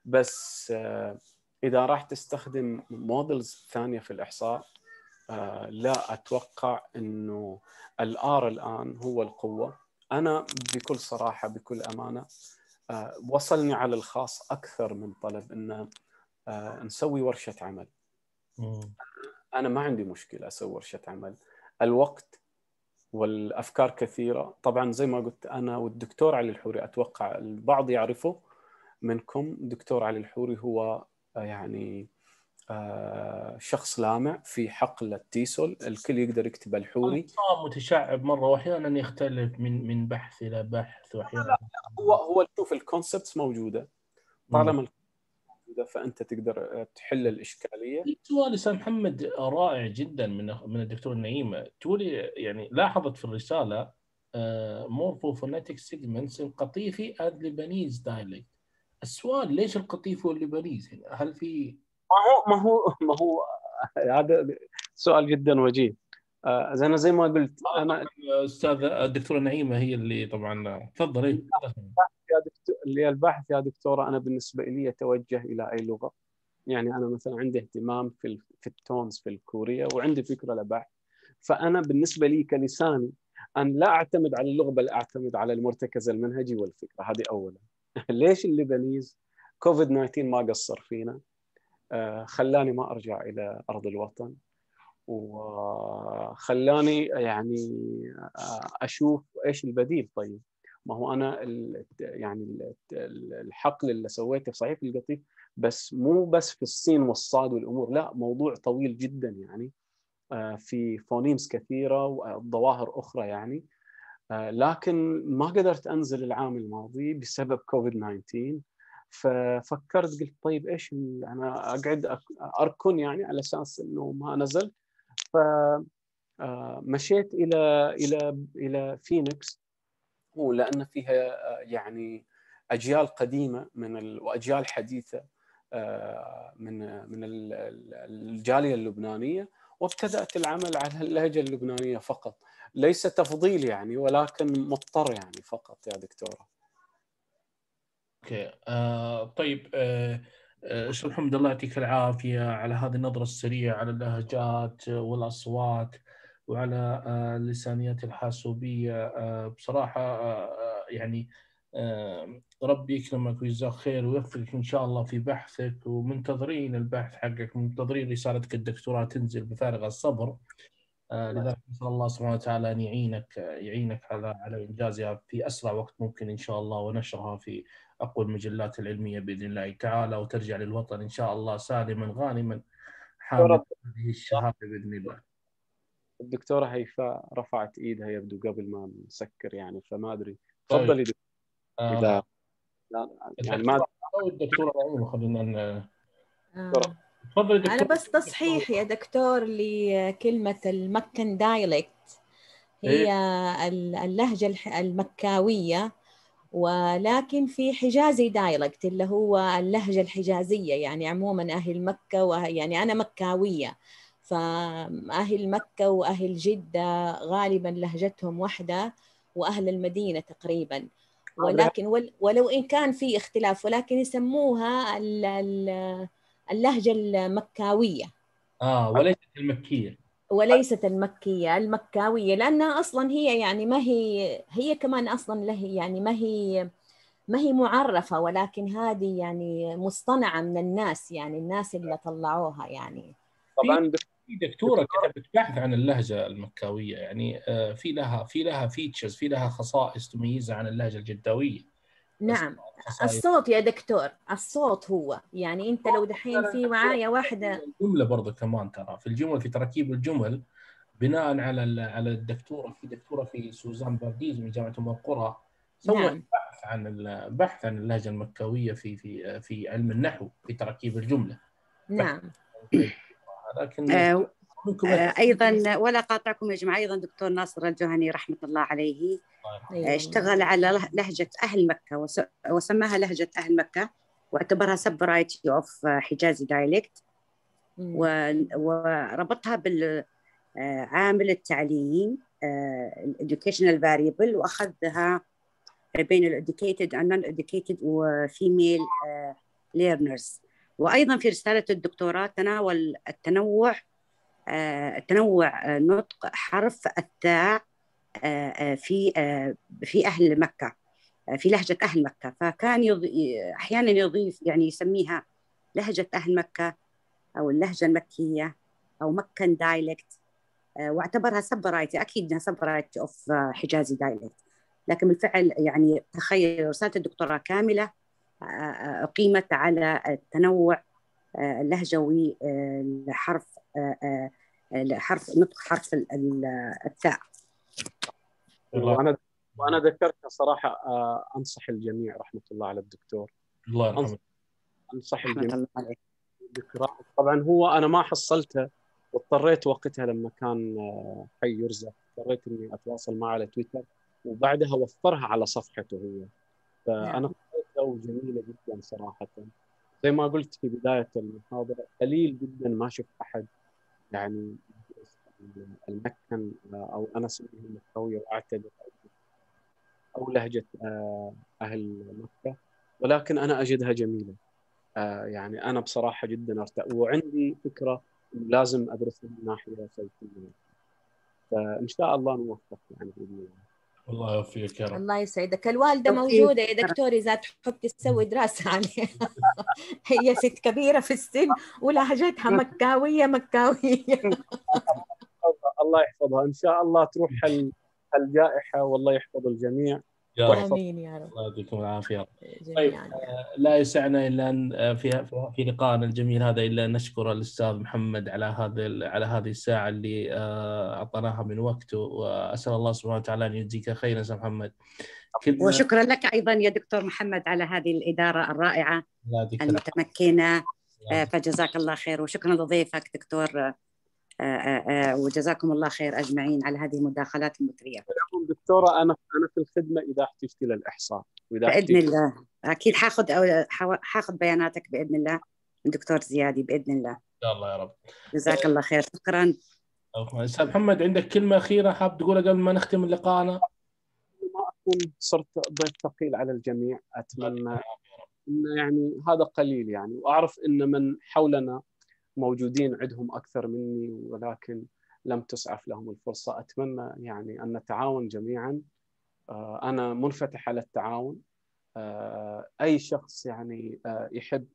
بس آه، اذا راح تستخدم مودلز ثانيه في الاحصاء آه، لا اتوقع انه الار الان هو القوه انا بكل صراحه بكل امانه وصلني على الخاص اكثر من طلب ان نسوي ورشه عمل انا ما عندي مشكله اسوي ورشه عمل الوقت والافكار كثيره طبعا زي ما قلت انا والدكتور علي الحوري اتوقع البعض يعرفه منكم دكتور علي الحوري هو آه، يعني آه، شخص لامع في حقل التيسول الكل يقدر يكتب الحوري متشعب مره واحيانا يختلف من من بحث الى بحث واحيانا هو هو شوف الكونسبتس موجوده طالما موجوده فانت تقدر آه، تحل الاشكاليه في سؤال محمد آه، رائع جدا من من الدكتور نعيمه تولي يعني لاحظت في الرساله مورفوفونيتك سيجمنتس القطيفي اند ليبانيز دايلكت السؤال ليش القطيفي والليبانيز يعني هل في ما هو ما هو ما هو آه، هذا سؤال جدا وجيه آه انا زي ما قلت انا استاذه الدكتوره نعيمه هي اللي طبعا تفضلي إيه، يا دكتور اللي الباحث يا دكتوره انا بالنسبه لي اتوجه الى اي لغه يعني انا مثلا عندي اهتمام في في التونز في الكوريه وعندي فكره لبحث فانا بالنسبه لي كلساني ان لا اعتمد على اللغه بل اعتمد على المرتكز المنهجي والفكره هذه اولا [laughs] ليش الليبانيز كوفيد 19 ما قصر فينا آه، خلاني ما ارجع الى ارض الوطن وخلاني يعني آه، اشوف ايش البديل طيب ما هو انا يعني الحقل اللي سويته في صحيفه القطيف بس مو بس في الصين والصاد والامور لا موضوع طويل جدا يعني آه، في فونيمز كثيره وظواهر اخرى يعني آه، لكن ما قدرت انزل العام الماضي بسبب كوفيد 19 ففكرت قلت طيب ايش انا اقعد اركن يعني على اساس انه ما نزل ف آه، مشيت الى الى الى فينيكس ولان فيها آه، يعني اجيال قديمه من واجيال حديثه آه، من من الجاليه اللبنانيه وابتدات العمل على اللهجه اللبنانيه فقط ليس تفضيل يعني ولكن مضطر يعني فقط يا دكتوره اوكي آه طيب آه استاذ آه، محمد الله يعطيك العافيه على هذه النظره السريعه على اللهجات والاصوات وعلى اللسانيات آه، الحاسوبيه آه، بصراحه آه، يعني ربي يكرمك ويجزاك خير ويوفقك ان شاء الله في بحثك ومنتظرين البحث حقك منتظرين رسالتك الدكتوراه تنزل بفارغ الصبر لذلك نسال الله سبحانه وتعالى ان يعينك يعينك على على انجازها في اسرع وقت ممكن ان شاء الله ونشرها في اقوى المجلات العلميه باذن الله تعالى وترجع للوطن ان شاء الله سالما غانما حامل هذه الشهاده باذن الله. الدكتوره هيفاء رفعت ايدها يبدو قبل ما نسكر يعني فما ادري طيب. تفضلي دكتور آه. اذا يعني ما الدكتوره رؤوف خلينا آه. تفضلي دكتورة انا بس تصحيح يا دكتور لكلمه المكن دايلكت هي إيه. اللهجه المكاويه ولكن في حجازي دايلكت اللي هو اللهجه الحجازيه يعني عموما اهل مكه وه... يعني انا مكاويه فأهل مكة وأهل جدة غالبا لهجتهم واحدة وأهل المدينة تقريبا ولكن ولو إن كان في اختلاف ولكن يسموها اللهجة المكاوية آه وليست المكية وليست المكية المكاوية لأنها أصلا هي يعني ما هي هي كمان أصلا له يعني ما هي ما هي معرفة ولكن هذه يعني مصطنعة من الناس يعني الناس اللي طلعوها يعني طبعا في دكتوره كتبت بحث عن اللهجه المكاويه يعني آه، في لها في لها فيتشرز في لها خصائص تميزها عن اللهجه الجداويه نعم الصوت يا دكتور الصوت هو يعني انت لو دحين في معايا واحده جمله برضه كمان ترى في الجمل في تركيب الجمل بناء على على الدكتوره في دكتوره في سوزان بارديز من جامعه ام القرى سوى نعم. بحث عن بحث عن اللهجه المكاويه في في في علم النحو في تركيب الجمله نعم لكن آه، آه، ايضا ولا قاطعكم يا جماعه ايضا دكتور ناصر الجهني رحمه الله عليه آه، اشتغل على لهجه اهل مكه وسماها لهجه اهل مكه واعتبرها سب فرايتي اوف حجازي دايلكت وربطها بالعامل التعليمي educational فاريبل واخذها بين الادوكيتد and non educated وفيميل ليرنرز وايضا في رساله الدكتوراه تناول التنوع آه، تنوع آه، نطق حرف التاء آه، في في اهل مكه في لهجه اهل مكه فكان احيانا يضيف يعني يسميها لهجه اهل مكه او اللهجه المكيه او مكن دايلكت واعتبرها سب رايتي اكيد انها سب رايتي اوف حجازي دايلكت لكن بالفعل يعني تخيل رساله الدكتوراه كامله أقيمت على التنوع آه، اللهجوي آه، لحرف آه، لحرف نطق حرف التاء وانا وانا ذكرتها صراحه انصح الجميع رحمه الله على الدكتور الله يرحمه انصح الجميع بقراءه طبعا هو انا ما حصلته واضطريت وقتها لما كان حي يرزق اضطريت اني اتواصل معه على تويتر وبعدها وفرها على صفحته هو فانا نعم. او جميله جدا صراحه زي ما قلت في بدايه المحاضره قليل جدا ما شفت احد يعني المكن آه، او انا اسميه المكوي واعتذر او لهجه آه، اهل مكه ولكن انا اجدها جميله آه، يعني انا بصراحه جدا ارتأ وعندي فكره لازم ادرسها من ناحيه صوتيه فان شاء الله نوفق يعني باذن الله الله يوفقك يا رب الله يسعدك الوالده موجوده يا دكتور اذا تحب تسوي دراسه عليها [laughs] هي ست كبيره في السن ولهجتها مكاويه مكاويه [laughs] الله يحفظها ان شاء الله تروح الجائحه والله يحفظ الجميع يا رب امين يا رب الله يعطيكم العافيه طيب آه، لا يسعنا الا ان آه، في في لقائنا الجميل هذا الا ان نشكر الاستاذ محمد على هذا على هذه الساعه اللي آه، اعطناها من وقته واسال الله سبحانه وتعالى ان يجزيك خيرا استاذ محمد وشكرا لك ايضا يا دكتور محمد على هذه الاداره الرائعه المتمكنه فجزاك الله خير وشكرا لضيفك دكتور وجزاكم الله خير اجمعين على هذه المداخلات المثريه دكتوره انا انا في الخدمه اذا احتجتي للاحصاء واذا باذن الله اكيد حاخذ أو حاخذ بياناتك باذن الله من دكتور زيادي باذن الله ان شاء الله يا رب جزاك الله خير شكرا استاذ محمد عندك كلمه اخيره حاب تقولها قبل ما نختم لقاءنا ما اكون صرت ضيف ثقيل على الجميع اتمنى ان يعني هذا قليل يعني واعرف ان من حولنا موجودين عندهم اكثر مني ولكن لم تسعف لهم الفرصه اتمنى يعني ان نتعاون جميعا آه، انا منفتح على التعاون آه، اي شخص يعني آه، يحب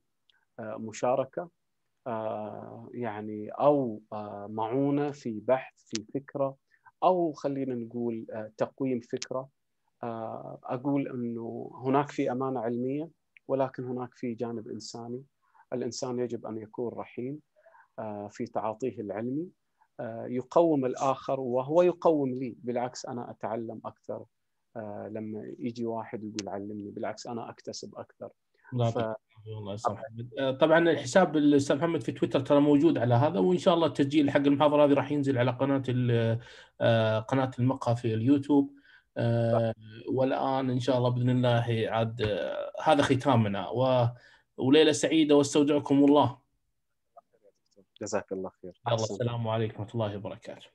مشاركه يعني او معونه في بحث في فكره او خلينا نقول تقويم فكره اقول انه هناك في امانه علميه ولكن هناك في جانب انساني الانسان يجب ان يكون رحيم في تعاطيه العلمي آه، يقوم الاخر وهو يقوم لي بالعكس انا اتعلم اكثر آه، لما يجي واحد يقول علمني بالعكس انا اكتسب اكثر ف... الله آه، طبعا الحساب الاستاذ محمد في تويتر ترى موجود على هذا وان شاء الله التسجيل حق المحاضره هذه راح ينزل على قناه قناه المقهى في اليوتيوب والان ان شاء الله باذن الله عاد هذا ختامنا وليله سعيده واستودعكم الله جزاك الله خير الله السلام عليكم ورحمه الله وبركاته